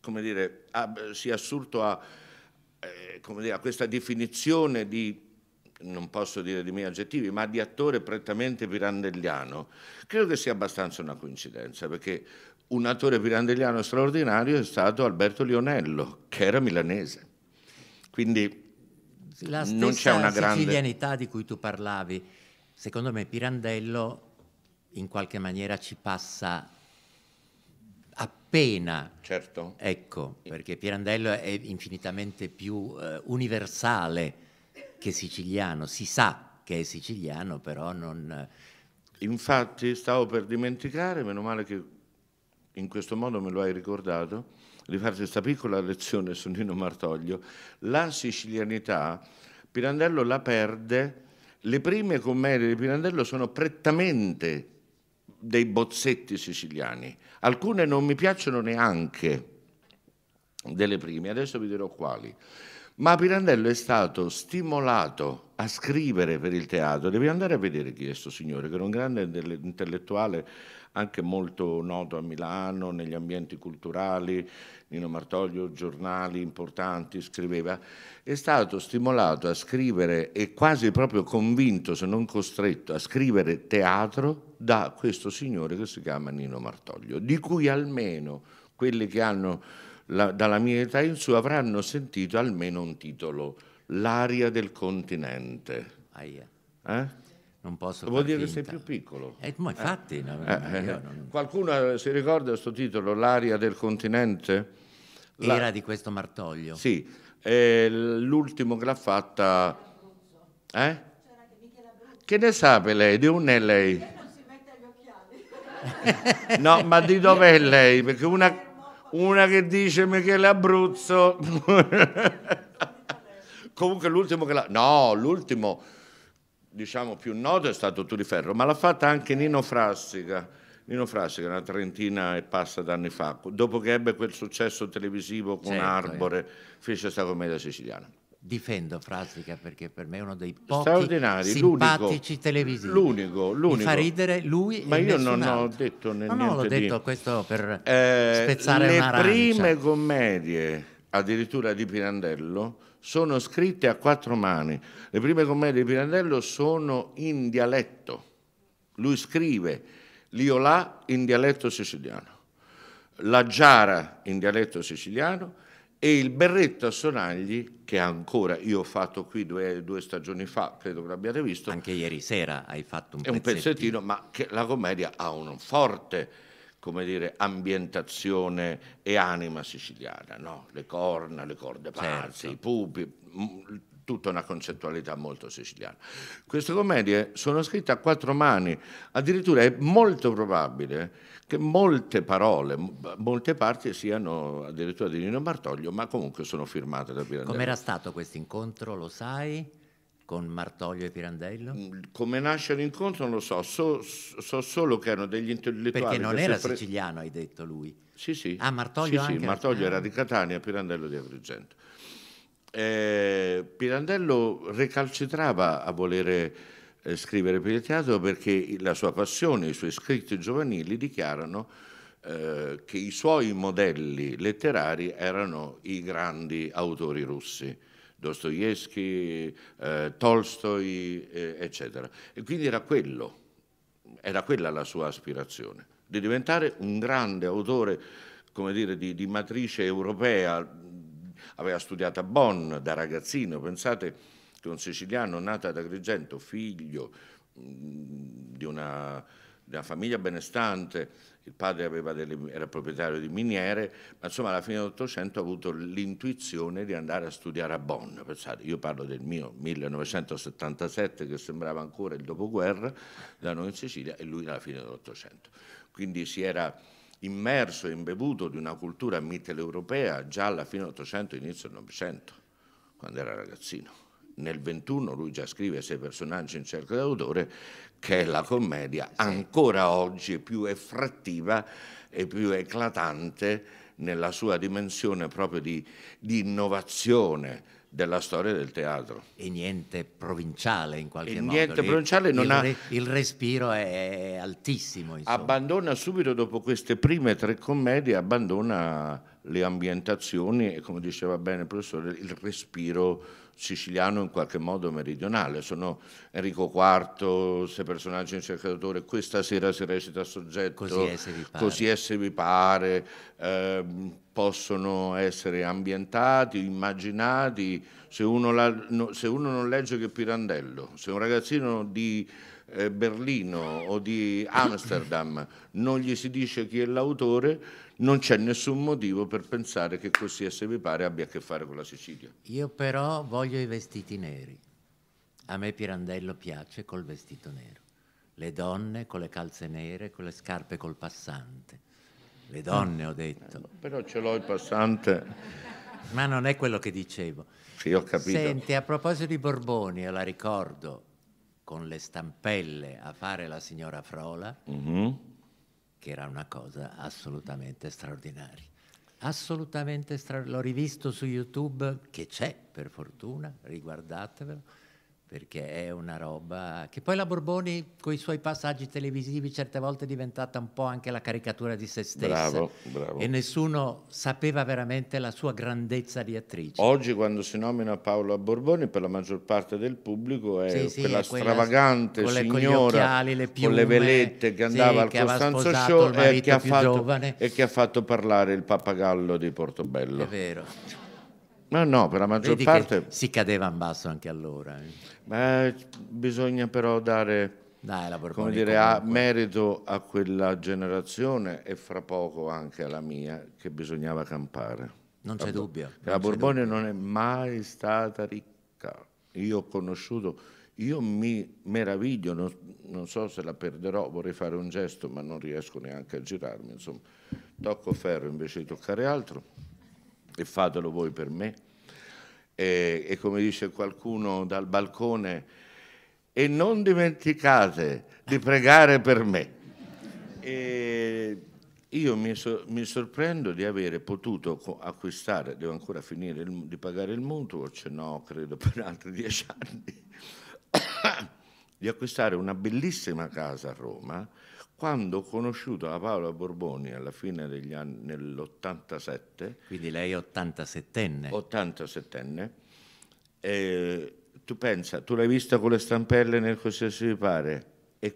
come dire, ab- sia assurdo a, eh, dire, a questa definizione di non posso dire di miei aggettivi, ma di attore prettamente pirandelliano, credo che sia abbastanza una coincidenza, perché un attore pirandelliano straordinario è stato Alberto Lionello, che era milanese. Quindi la non c'è una grande... sicilianità di cui tu parlavi, secondo me Pirandello in qualche maniera ci passa appena. Certo. Ecco, perché Pirandello è infinitamente più eh, universale che è siciliano, si sa che è siciliano, però non... Infatti stavo per dimenticare, meno male che in questo modo me lo hai ricordato, di farti questa piccola lezione su Nino Martoglio. La sicilianità, Pirandello la perde, le prime commedie di Pirandello sono prettamente dei bozzetti siciliani, alcune non mi piacciono neanche delle prime, adesso vi dirò quali ma Pirandello è stato stimolato a scrivere per il teatro. Devi andare a vedere chi è questo signore, che era un grande intellettuale anche molto noto a Milano, negli ambienti culturali, Nino Martoglio, giornali importanti, scriveva, è stato stimolato a scrivere e quasi proprio convinto, se non costretto, a scrivere teatro da questo signore che si chiama Nino Martoglio, di cui almeno quelli che hanno la, dalla mia età in su avranno sentito almeno un titolo, L'aria del continente. Aia. Eh? Non posso Vuol dire finta. che sei più piccolo. Eh, ma infatti, eh. No, eh, non... Qualcuno eh, si ricorda questo titolo, L'aria del continente? La... Era di questo martoglio. Sì, l'ultimo che l'ha fatta... Eh? Che ne sa lei? Di un è lei? No, ma di dov'è lei? Perché una una che dice Michele Abruzzo. Comunque l'ultimo che l'ha... No, l'ultimo, diciamo, più noto è stato Tu di Ferro, ma l'ha fatta anche Nino Frassica. Nino Frassica, una trentina e passa d'anni fa, dopo che ebbe quel successo televisivo con certo, Arbore, eh. fece questa commedia siciliana difendo Frassica perché per me è uno dei pochi simpatici l'unico, televisivi. L'unico, l'unico. Mi fa ridere lui Ma io non altro. ho detto niente. No, no, l'ho detto di... questo per eh, spezzare le Le prime commedie, addirittura di Pirandello, sono scritte a quattro mani. Le prime commedie di Pirandello sono in dialetto. Lui scrive l'Iolà in dialetto siciliano, la Giara in dialetto siciliano, e il berretto a Sonagli, che ancora io ho fatto qui due, due stagioni fa, credo che l'abbiate visto. Anche ieri sera hai fatto un, è un pezzettino, ma che la commedia ha una forte come dire, ambientazione e anima siciliana, no? le corna, le corde pazze, certo. i pupi, mm, tutta una concettualità molto siciliana. Queste commedie sono scritte a quattro mani, addirittura è molto probabile che molte parole, molte parti siano addirittura di Nino Martoglio, ma comunque sono firmate da Pirandello. Com'era stato questo incontro, lo sai? Con Martoglio e Pirandello? Mm, come nasce l'incontro non lo so. so, so, solo che erano degli intellettuali. Perché non era sempre... siciliano, hai detto lui. Sì, sì. Ah, Martoglio, sì, sì. Martoglio era di Catania e Pirandello di Agrigento eh, Pirandello recalcitrava a volere eh, scrivere per il teatro perché la sua passione, i suoi scritti giovanili dichiarano eh, che i suoi modelli letterari erano i grandi autori russi. Dostoevsky, eh, Tolstoi, eh, eccetera. E quindi era quello, era quella la sua aspirazione, di diventare un grande autore, come dire, di, di matrice europea, aveva studiato a Bonn da ragazzino, pensate che un siciliano nato ad Agrigento, figlio di una, di una famiglia benestante, il padre delle, era proprietario di miniere, ma insomma alla fine dell'Ottocento ha avuto l'intuizione di andare a studiare a Bonn. Pensate, io parlo del mio 1977 che sembrava ancora il dopoguerra da noi in Sicilia e lui alla fine dell'Ottocento. Quindi si era immerso e imbevuto di una cultura mitteleuropea già alla fine dell'Ottocento, inizio del Novecento, quando era ragazzino. Nel 21 lui già scrive Sei personaggi in cerca d'autore, che è la commedia ancora oggi più effrattiva e più eclatante nella sua dimensione proprio di, di innovazione, della storia del teatro. E niente provinciale in qualche e modo. Niente provinciale il, non il, ha... il respiro è altissimo. Insomma. Abbandona subito dopo queste prime tre commedie, abbandona le ambientazioni e come diceva bene il professore il respiro siciliano in qualche modo meridionale sono Enrico IV se personaggio in cercatore questa sera si recita soggetto così esservi pare, così esservi pare eh, possono essere ambientati immaginati se uno, la, no, se uno non legge che Pirandello se un ragazzino di eh, Berlino o di Amsterdam non gli si dice chi è l'autore, non c'è nessun motivo per pensare che così SV Pare abbia a che fare con la Sicilia. Io però voglio i vestiti neri. A me Pirandello piace col vestito nero. Le donne con le calze nere, con le scarpe col passante. Le donne, ah. ho detto. Eh, però ce l'ho il passante. Ma non è quello che dicevo. Sì, ho capito. Senti, a proposito di Borboni, la ricordo con le stampelle a fare la signora Frola. Mm -hmm che era una cosa assolutamente straordinaria. Assolutamente straordinaria. L'ho rivisto su YouTube, che c'è per fortuna, riguardatevelo perché è una roba che poi la Borboni con i suoi passaggi televisivi certe volte è diventata un po' anche la caricatura di se stessa bravo, bravo. e nessuno sapeva veramente la sua grandezza di attrice. Oggi quando si nomina Paola Borboni per la maggior parte del pubblico è sì, sì, quella è stravagante quella, signora con le, occhiali, le piume, con le velette che andava sì, al Costanzo Show e che, fatto, e che, ha fatto, parlare il pappagallo di Portobello. È vero. No, no, per la maggior Vedi parte... Si cadeva in basso anche allora. Beh, bisogna però dare Dai, come dire, a merito a quella generazione e fra poco anche alla mia che bisognava campare. Non c'è la, dubbio. La Borbonia non è mai stata ricca. Io ho conosciuto, io mi meraviglio, non, non, so se la perderò, vorrei fare un gesto ma non riesco neanche a girarmi, insomma. Tocco ferro invece di toccare altro e fatelo voi per me. E, e come dice qualcuno dal balcone, e non dimenticate di pregare per me. E io mi, so, mi, sorprendo di avere potuto acquistare, devo ancora finire il, di pagare il mutuo, ce cioè no, credo per altri dieci anni, di acquistare una bellissima casa a Roma quando ho conosciuto la Paola Borboni alla fine degli anni, nell'87. Quindi lei è 87enne. 87enne. Eh, tu pensa, tu l'hai vista con le stampelle nel consesso di pare e,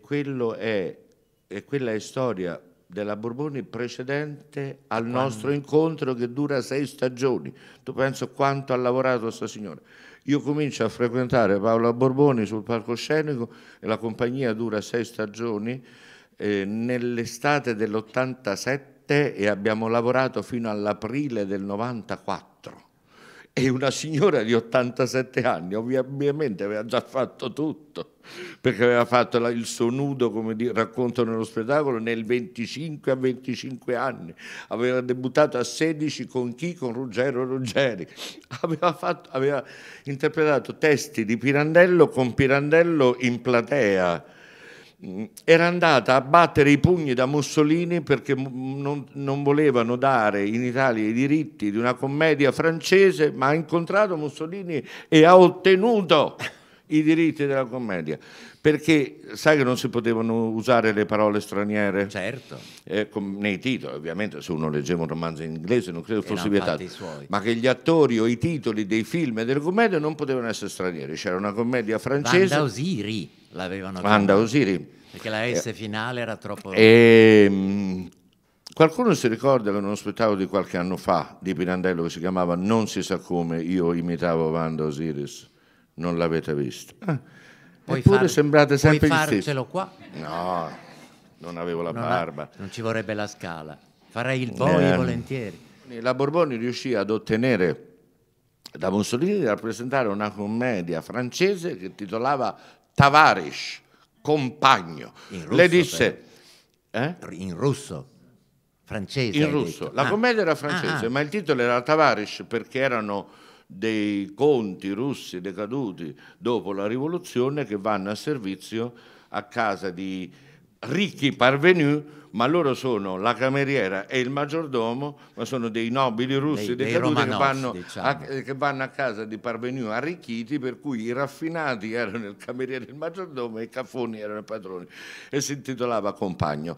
è, e quella è storia della Borboni precedente al quando? nostro incontro che dura sei stagioni. Tu pensa quanto ha lavorato questa signora. Io comincio a frequentare Paola Borboni sul palcoscenico e la compagnia dura sei stagioni eh, nell'estate dell'87 e abbiamo lavorato fino all'aprile del 94 e una signora di 87 anni ovviamente aveva già fatto tutto perché aveva fatto il suo nudo come racconto nello spettacolo nel 25 a 25 anni aveva debuttato a 16 con chi? con Ruggero Ruggeri aveva, fatto, aveva interpretato testi di Pirandello con Pirandello in platea Mm, era andata a battere i pugni da Mussolini perché non, non, volevano dare in Italia i diritti di una commedia francese, ma ha incontrato Mussolini e ha ottenuto i diritti della commedia. Perché sai che non si potevano usare le parole straniere? Certo. Eh, con, nei titoli, ovviamente, se uno leggeva un romanzo in inglese non credo fosse vietato. Ma che gli attori o i titoli dei film e delle commedie non potevano essere stranieri. C'era una commedia francese. Vanda Osiri l'avevano Vanda Osiri. Perché la S eh, finale era troppo... E, ehm, Qualcuno si ricorda che uno spettacolo di qualche anno fa di Pirandello che si chiamava Non si sa come, io imitavo Vanda Osiris non l'avete visto. Eh. Eppure far, sembrate sempre puoi farcelo qua? No, non avevo la non barba. Ha, non ci vorrebbe la scala. Farei il poi eh. volentieri. La Borboni riuscì ad ottenere da Mussolini di rappresentare una commedia francese che titolava Tavarish, compagno. Le disse... Eh? In russo francese. In russo. La ah. commedia era francese, ah. ah. ma il titolo era Tavarish perché erano dei conti russi decaduti dopo la rivoluzione che vanno a servizio a casa di ricchi parvenu, ma loro sono la cameriera e il maggiordomo, ma sono dei nobili russi dei, decaduti dei che, vanno diciamo. a, che, vanno a, casa di parvenu arricchiti, per cui i raffinati erano il cameriere e il maggiordomo e i caffoni erano i padroni e si intitolava Compagno.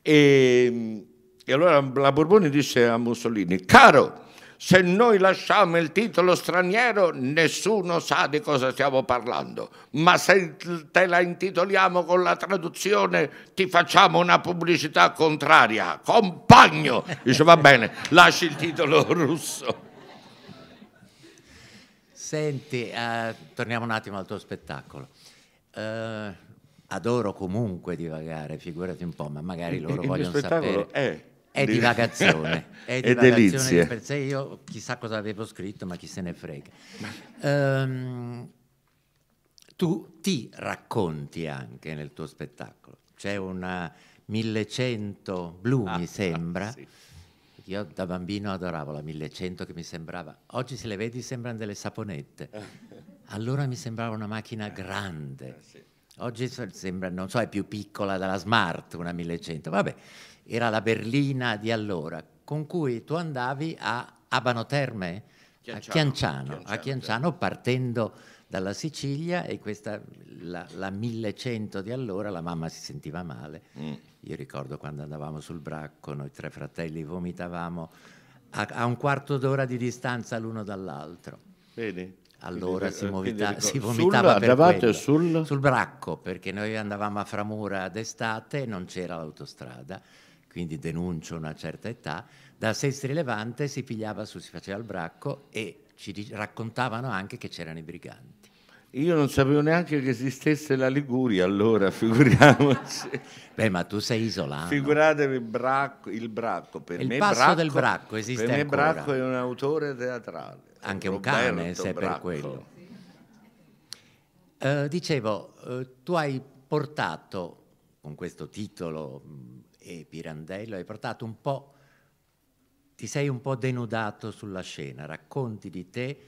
E, e allora la Borboni dice a Mussolini, caro, se noi lasciamo il titolo straniero nessuno sa di cosa stiamo parlando, ma se te la intitoliamo con la traduzione ti facciamo una pubblicità contraria. Compagno! Dice va bene, lasci il titolo russo. Senti, eh, torniamo un attimo al tuo spettacolo. Eh, adoro comunque divagare, figurati un po', ma magari loro il, vogliono sapere. È è divagazione, è divagazione per sé io chissà cosa avevo scritto, ma chi se ne frega. Um, tu ti racconti anche nel tuo spettacolo, c'è una 1100 blu ah, mi ah, sembra, ah, sì. io da bambino adoravo la 1100 che mi sembrava, oggi se le vedi sembrano delle saponette, allora mi sembrava una macchina eh, grande. Eh, oggi sembra, non so, è più piccola della Smart, una 1100, vabbè era la berlina di allora, con cui tu andavi a Abano Terme, Chianciano, a, Chianciano, Chianciano, a Chianciano partendo dalla Sicilia e questa, la, la, 1100 di allora, la mamma si sentiva male. Mm. Io ricordo quando andavamo sul bracco, noi tre fratelli vomitavamo a, a un quarto d'ora di distanza l'uno dall'altro. Vedi? Allora quindi, si, movita, eh, quindi, si vomitava sul, per quello, sul... sul bracco perché noi andavamo a Framura d'estate, e non c'era l'autostrada quindi denuncio una certa età, da Sestri Levante si pigliava su, si faceva il bracco e ci raccontavano anche che c'erano i briganti. Io non sapevo neanche che esistesse la Liguria, allora figuriamoci. Beh, ma tu sei isolato. Figuratevi Bracco, il Bracco. Per il me passo Bracco, del Bracco esiste Per me ancora. Bracco è un autore teatrale. Anche un cane, se è per quello. Uh, dicevo, uh, tu hai portato, con questo titolo e Pirandello, hai portato un po', ti sei un po' denudato sulla scena, racconti di te,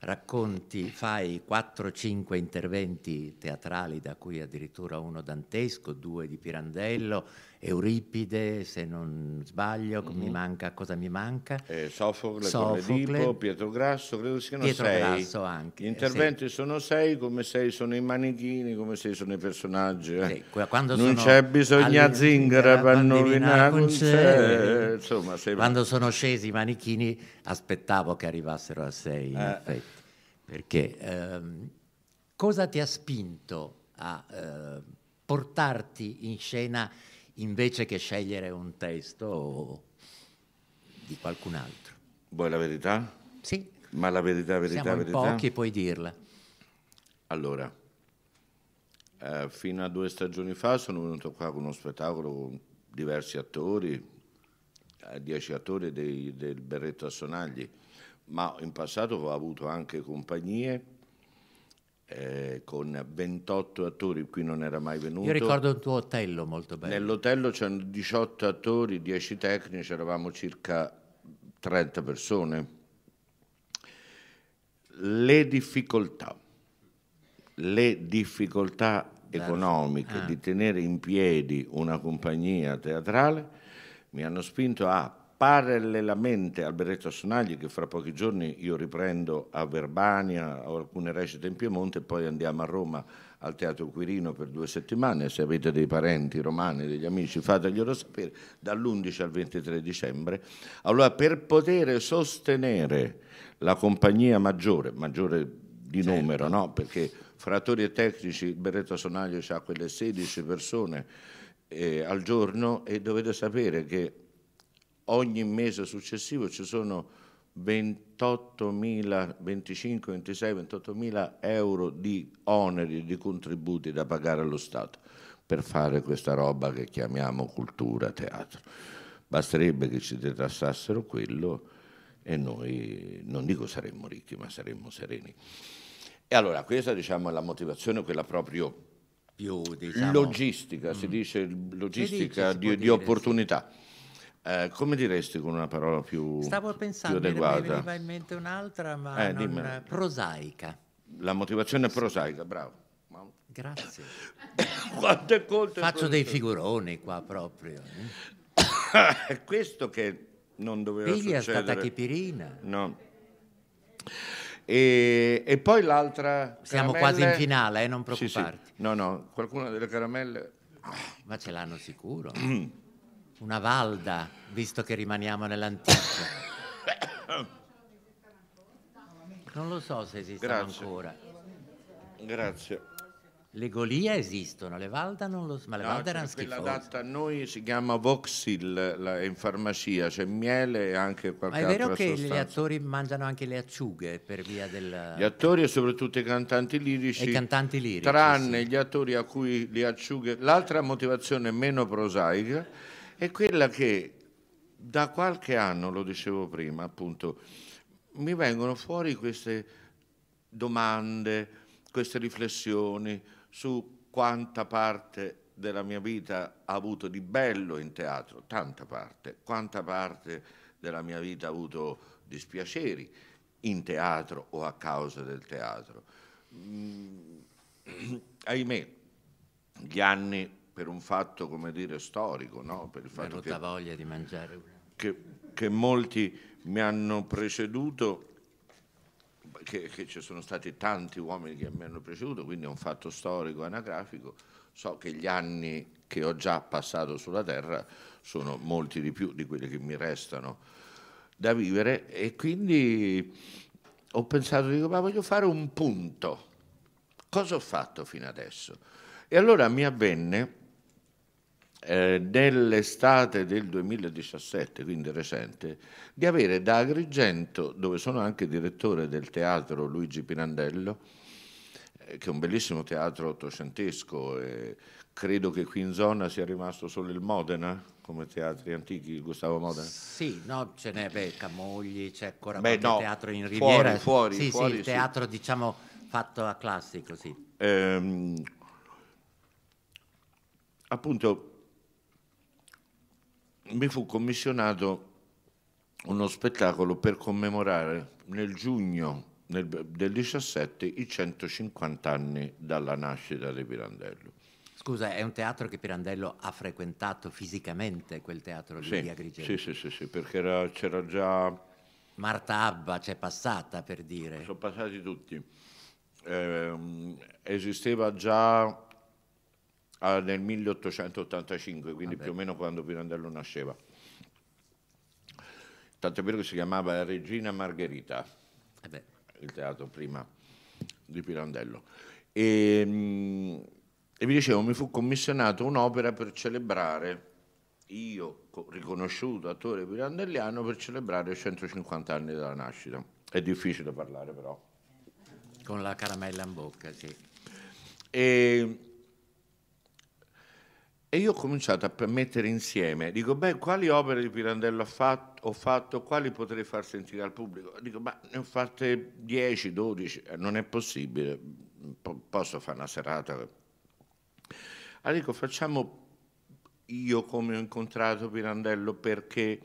racconti, fai 4-5 interventi teatrali, da cui addirittura uno dantesco, due di Pirandello Euripide, se non sbaglio, mm-hmm. mi mhm. manca, cosa mi manca? Eh, Sofocle, Sofocle Pietro Grasso, credo siano Pietro sei. Grasso anche. Gli eh, interventi sì. sono sei, come sei sono i manichini, come sei sono i personaggi. Eh. Sì, non c'è bisogno bisogna zingara per nominare concerti. Quando sono scesi i manichini aspettavo che arrivassero a sei, in eh. effetti. Perché ehm, cosa ti ha spinto a eh, portarti in scena invece che scegliere un testo di qualcun altro. Vuoi la verità? Sì. Ma la verità, verità, Siamo verità? In pochi, puoi dirla. Allora, eh, fino a due stagioni fa sono venuto qua con uno spettacolo con diversi attori, eh, dieci attori dei, del Berretto a Sonagli, ma in passato ho avuto anche compagnie eh, con 28 attori, qui non era mai venuto. Io ricordo il tuo hotel molto bene. Nell'hotel c'erano 18 attori, 10 tecnici, eravamo circa 30 persone. Le difficoltà, le difficoltà economiche ah. di tenere in piedi una compagnia teatrale mi hanno spinto a parallelamente a Alberto Sonagli che fra pochi giorni io riprendo a Verbania, ho alcune recite in Piemonte e poi andiamo a Roma al Teatro Quirino per due settimane, se avete dei parenti romani, degli amici fateglielo sapere, dall'11 al 23 dicembre. Allora per poter sostenere la compagnia maggiore, maggiore di certo. numero, no? perché frattori e tecnici, il Berretto Sonaglio ha quelle 16 persone eh, al giorno e dovete sapere che ogni mese successivo ci sono 28.000, 25, 26, 28.000 euro di oneri, di contributi da pagare allo Stato per fare questa roba che chiamiamo cultura, teatro. Basterebbe che ci detassassero quello e noi, non dico saremmo ricchi, ma saremmo sereni. E allora questa diciamo, è la motivazione, quella proprio più diciamo, logistica, mm. si dice logistica si di, di, opportunità. Sì. Eh, come diresti con una parola più Stavo pensando, più mi veniva in mente un'altra, ma eh, non, prosaica. La motivazione è prosaica, bravo. Grazie. Quante colpe. Faccio dei figuroni qua proprio. Eh. questo che non doveva Piglia succedere. Piglia tachipirina. No. E, e poi l'altra... Siamo caramelle... quasi in finale, eh, non preoccuparti. Sì, sì. No, no, qualcuna delle caramelle... Ma ce l'hanno sicuro. una valda, visto che rimaniamo nell'antico. Non lo so se esistono Grazie. ancora. Grazie. Le Golia esistono, le Valda non lo so, ma le no, Valda erano schifose. Quella adatta a noi si chiama Voxil la, in farmacia, c'è miele e anche qualche altra Ma è vero che sostanza. gli attori mangiano anche le acciughe per via del... Gli attori e soprattutto i cantanti lirici. I cantanti lirici, Tranne sì. gli attori a cui le acciughe... L'altra motivazione meno prosaica è quella che da qualche anno, lo dicevo prima, appunto, mi vengono fuori queste domande, queste riflessioni su quanta parte della mia vita ha avuto di bello in teatro, tanta parte, quanta parte della mia vita ha avuto dispiaceri in teatro o a causa del teatro. Mm, ahimè, gli anni per un fatto, come dire, storico, no? per il fatto che, voglia di mangiare. Che, che molti mi hanno preceduto, che, che, ci sono stati tanti uomini che mi hanno preceduto, quindi è un fatto storico, anagrafico, so che gli anni che ho già passato sulla Terra sono molti di più di quelli che mi restano da vivere e quindi ho pensato, dico, ma voglio fare un punto, cosa ho fatto fino adesso? E allora mi avvenne eh, nell'estate del 2017, quindi recente, di avere da Agrigento, dove sono anche direttore del teatro Luigi Pirandello, eh, che è un bellissimo teatro ottocentesco, eh, credo che qui in zona sia rimasto solo il Modena come teatri antichi, Gustavo Modena? Sì, no, ce n'è beh, Camogli, c'è ancora beh, no, teatro in Riviera. Fuori, fuori, sì, fuori, sì, il teatro sì. diciamo fatto a classico, sì. Ehm, appunto mi fu commissionato uno spettacolo per commemorare nel giugno nel, del 17 i 150 anni dalla nascita di Pirandello. Scusa, è un teatro che Pirandello ha frequentato fisicamente, quel teatro lì sì, di Agrigento? Sì, sì, sì, sì perché c'era già... Marta Abba c'è passata, per dire. Sono passati tutti. Eh, esisteva già ah, nel 1885, quindi Vabbè. Ah, più o meno quando Pirandello nasceva. Tanto è vero che si chiamava Regina Margherita, Vabbè. Eh il teatro prima di Pirandello. E, ehm, e vi dicevo, mi fu commissionato un'opera per celebrare io, riconosciuto attore pirandelliano, per celebrare i 150 anni della nascita. È difficile parlare però. Con la caramella in bocca, sì. E ehm, e io ho cominciato a mettere insieme, dico, beh, quali opere di Pirandello ho fatto, ho fatto quali potrei far sentire al pubblico? Dico, ma ne ho fatte 10, 12, eh, non è possibile, posso fare una serata. Allora dico, facciamo io come ho incontrato Pirandello perché...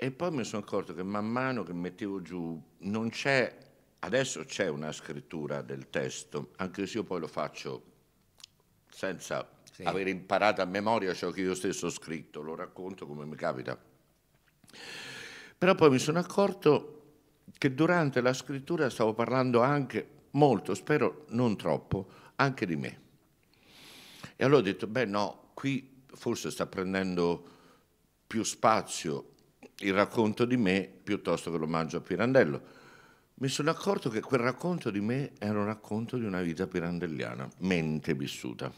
E poi mi sono accorto che man mano che mettevo giù, non c'è, adesso c'è una scrittura del testo, anche se io poi lo faccio senza sì. aver imparato a memoria ciò che io stesso ho scritto, lo racconto come mi capita. Però poi mi sono accorto che durante la scrittura stavo parlando anche molto, spero non troppo, anche di me. E allora ho detto, beh no, qui forse sta prendendo più spazio il racconto di me piuttosto che l'omaggio a Pirandello. Mi sono accorto che quel racconto di me era un racconto di una vita pirandelliana, mente vissuta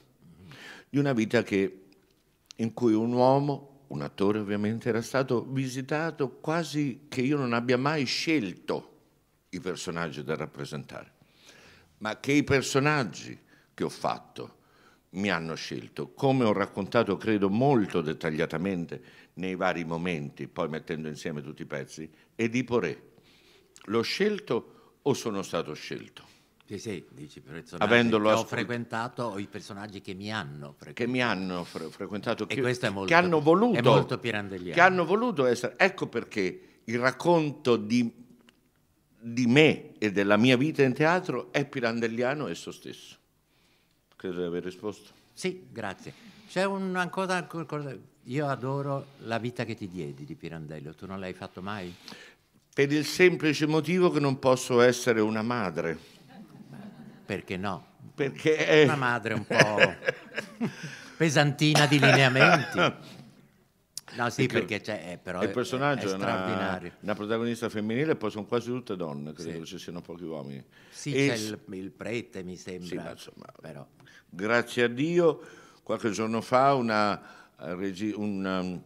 di una vita che, in cui un uomo, un attore ovviamente, era stato visitato quasi che io non abbia mai scelto i personaggi da rappresentare, ma che i personaggi che ho fatto mi hanno scelto, come ho raccontato credo molto dettagliatamente nei vari momenti, poi mettendo insieme tutti i pezzi, e di L'ho scelto o sono stato scelto? Sì, sì, dici Avendolo che ho ascol- frequentato i personaggi che mi hanno frequentato. Che mi hanno fre- frequentato, che, molto, che, hanno voluto, che hanno voluto essere. Ecco perché il racconto di, di, me e della mia vita in teatro è pirandelliano esso stesso. Credo di aver risposto. Sì, grazie. C'è un, cosa. io adoro La vita che ti diedi di Pirandello, tu non l'hai fatto mai? Per il semplice motivo che non posso essere una madre. Perché no? Perché è una madre un po' pesantina di lineamenti. No, sì, Dico, ecco, perché c'è, eh, però il personaggio è, è una, una, protagonista femminile, poi sono quasi tutte donne, credo sì. ci siano pochi uomini. Sì, e c'è il, il, prete, mi sembra. Sì, ma insomma, però. grazie a Dio, qualche giorno fa una, eh, un, um,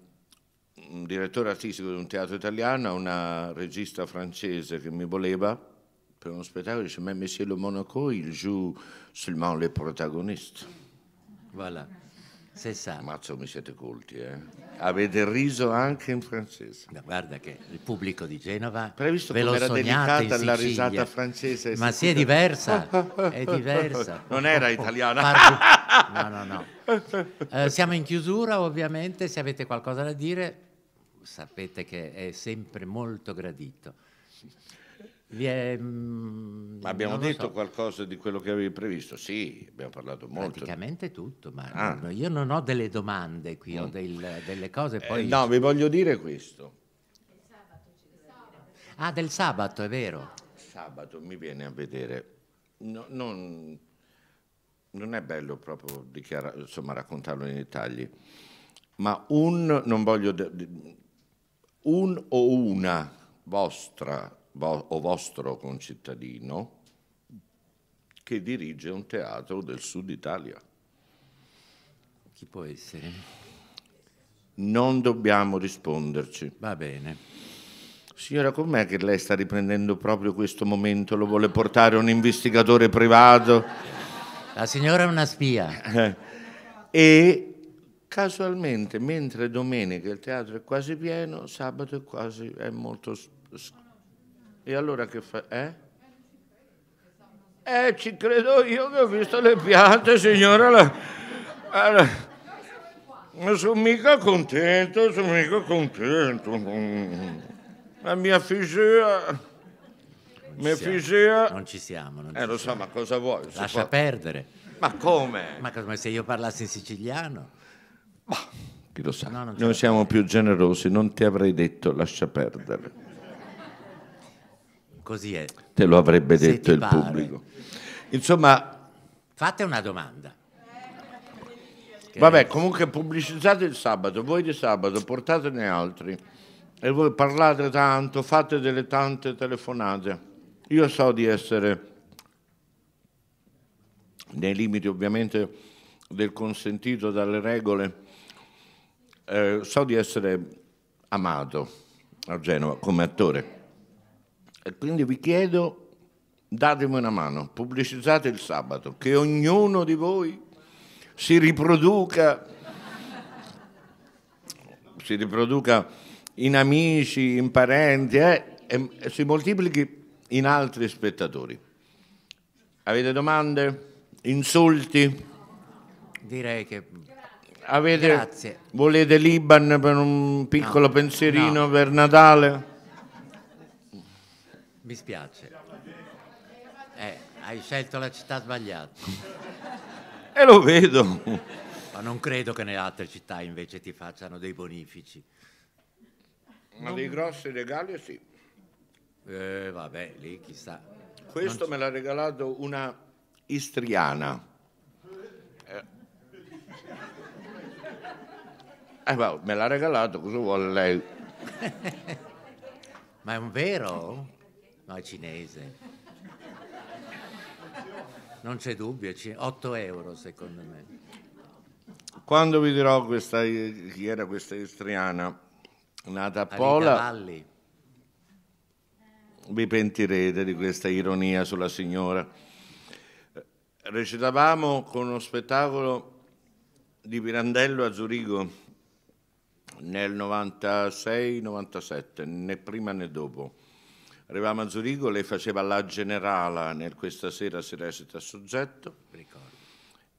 un direttore artistico di un teatro italiano, una regista francese che mi voleva, pour un spectacle, chez même Monsieur le Monaco, il joue seulement les protagonistes. Voilà, c'est ça. Mazzo, mi siete colti, eh? Avete riso anche in francese. No, guarda che il pubblico di Genova Però ve lo era delicata la risata francese. Ma si è diversa, è diversa. Non era italiana. Parli... No, no, no. Eh, siamo in chiusura, ovviamente, se avete qualcosa da dire sapete che è sempre molto gradito. È, mm, ma abbiamo detto so. qualcosa di quello che avevi previsto? Sì, abbiamo parlato molto. Praticamente tutto, ma ah. io non ho delle domande qui, mm. ho del, delle cose eh, poi... Eh, no, vi voglio dire questo. Ah, del sabato, è vero. Sabato mi viene a vedere. No, non, non, è bello proprio dichiara- insomma, raccontarlo nei dettagli, ma un, non voglio... De- un o una vostra o vostro concittadino che dirige un teatro del sud Italia. Chi può essere? Non dobbiamo risponderci. Va bene. Signora, com'è che lei sta riprendendo proprio questo momento? Lo vuole portare un investigatore privato? La signora è una spia. Eh, e casualmente, mentre domenica il teatro è quasi pieno, sabato è quasi è molto e allora che fa? Eh? Eh, ci credo io che ho visto le piante, signora. La... Allora, non sono mica contento, sono mica contento. La mia fisia... Mia fisia... Non ci siamo. Non eh, ci lo so, ma cosa vuoi? Lascia fa... perdere. Ma come? Ma come se io parlassi in siciliano? Ma, chi lo sa, no, non, non siamo più generosi, non ti avrei detto lascia perdere. Così è. Te lo avrebbe detto il pare. pubblico. Insomma... Fate una domanda. Eh. Vabbè, comunque pubblicizzate il sabato, voi di sabato portatene altri e voi parlate tanto, fate delle tante telefonate. Io so di essere, nei limiti ovviamente del consentito dalle regole, eh, so di essere amato a Genova come attore e quindi vi chiedo, datemi una mano, pubblicizzate il sabato, che ognuno di voi si riproduca, si riproduca in amici, in parenti eh, e, e si moltiplichi in altri spettatori. Avete domande? Insulti? Direi che Avete, Grazie. Volete l'Iban per un piccolo no, pensierino no. per Natale? Mi spiace. Eh, hai scelto la città sbagliata. e lo vedo. Ma non credo che nelle altre città invece ti facciano dei bonifici. Ma non... dei grossi regali sì. Eh, vabbè, lì chissà. Questo me l'ha regalato una istriana. Eh. eh va, me l'ha regalato, cosa vuole lei? Ma è un vero? No, è cinese. Non c'è dubbio, 8 euro secondo me. Quando vi dirò questa, chi era questa istriana, nata a Pola, vi pentirete di questa ironia sulla signora. Recitavamo con uno spettacolo di Pirandello a Zurigo nel 96-97, né prima né dopo Arrivavamo a Zurigo, lei faceva la generala nel Questa sera si recita soggetto. Ricordo.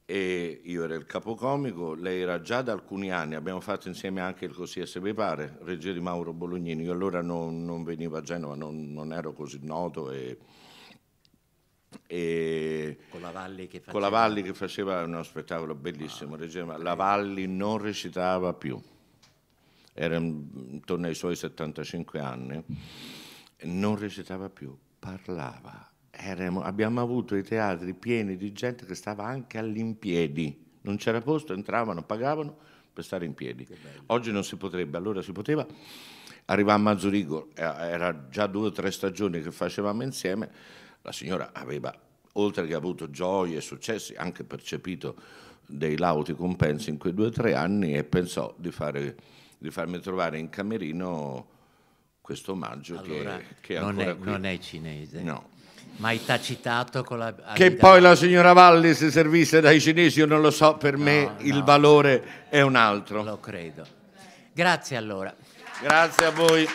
E io ero il capocomico, lei era già da alcuni anni, abbiamo fatto insieme anche il Così se vi pare, Reggio di Mauro Bolognini. Io allora non, non venivo a Genova, non, non ero così noto e, e con la Valli che faceva, con la Valli che faceva uno spettacolo bellissimo. Ah, la Valli non recitava più, era intorno ai suoi 75 anni non recitava più, parlava. Eremo, abbiamo avuto i teatri pieni di gente che stava anche all'impiedi, non c'era posto, entravano, pagavano per stare in piedi. Oggi non si potrebbe, allora si poteva. Arrivammo a Zurigo, eh, era già due o tre stagioni che facevamo insieme, la signora aveva, oltre che avuto gioie e successi, anche percepito dei lauti compensi in quei due o tre anni e pensò di, fare, di farmi trovare in camerino questo omaggio allora, che, che non, è, non è cinese. No, ma hai tacitato con la... Che poi la signora Valli si servisse dai cinesi, io non lo so, per no, me no. il valore è un altro. Lo credo. Grazie allora. Grazie a voi.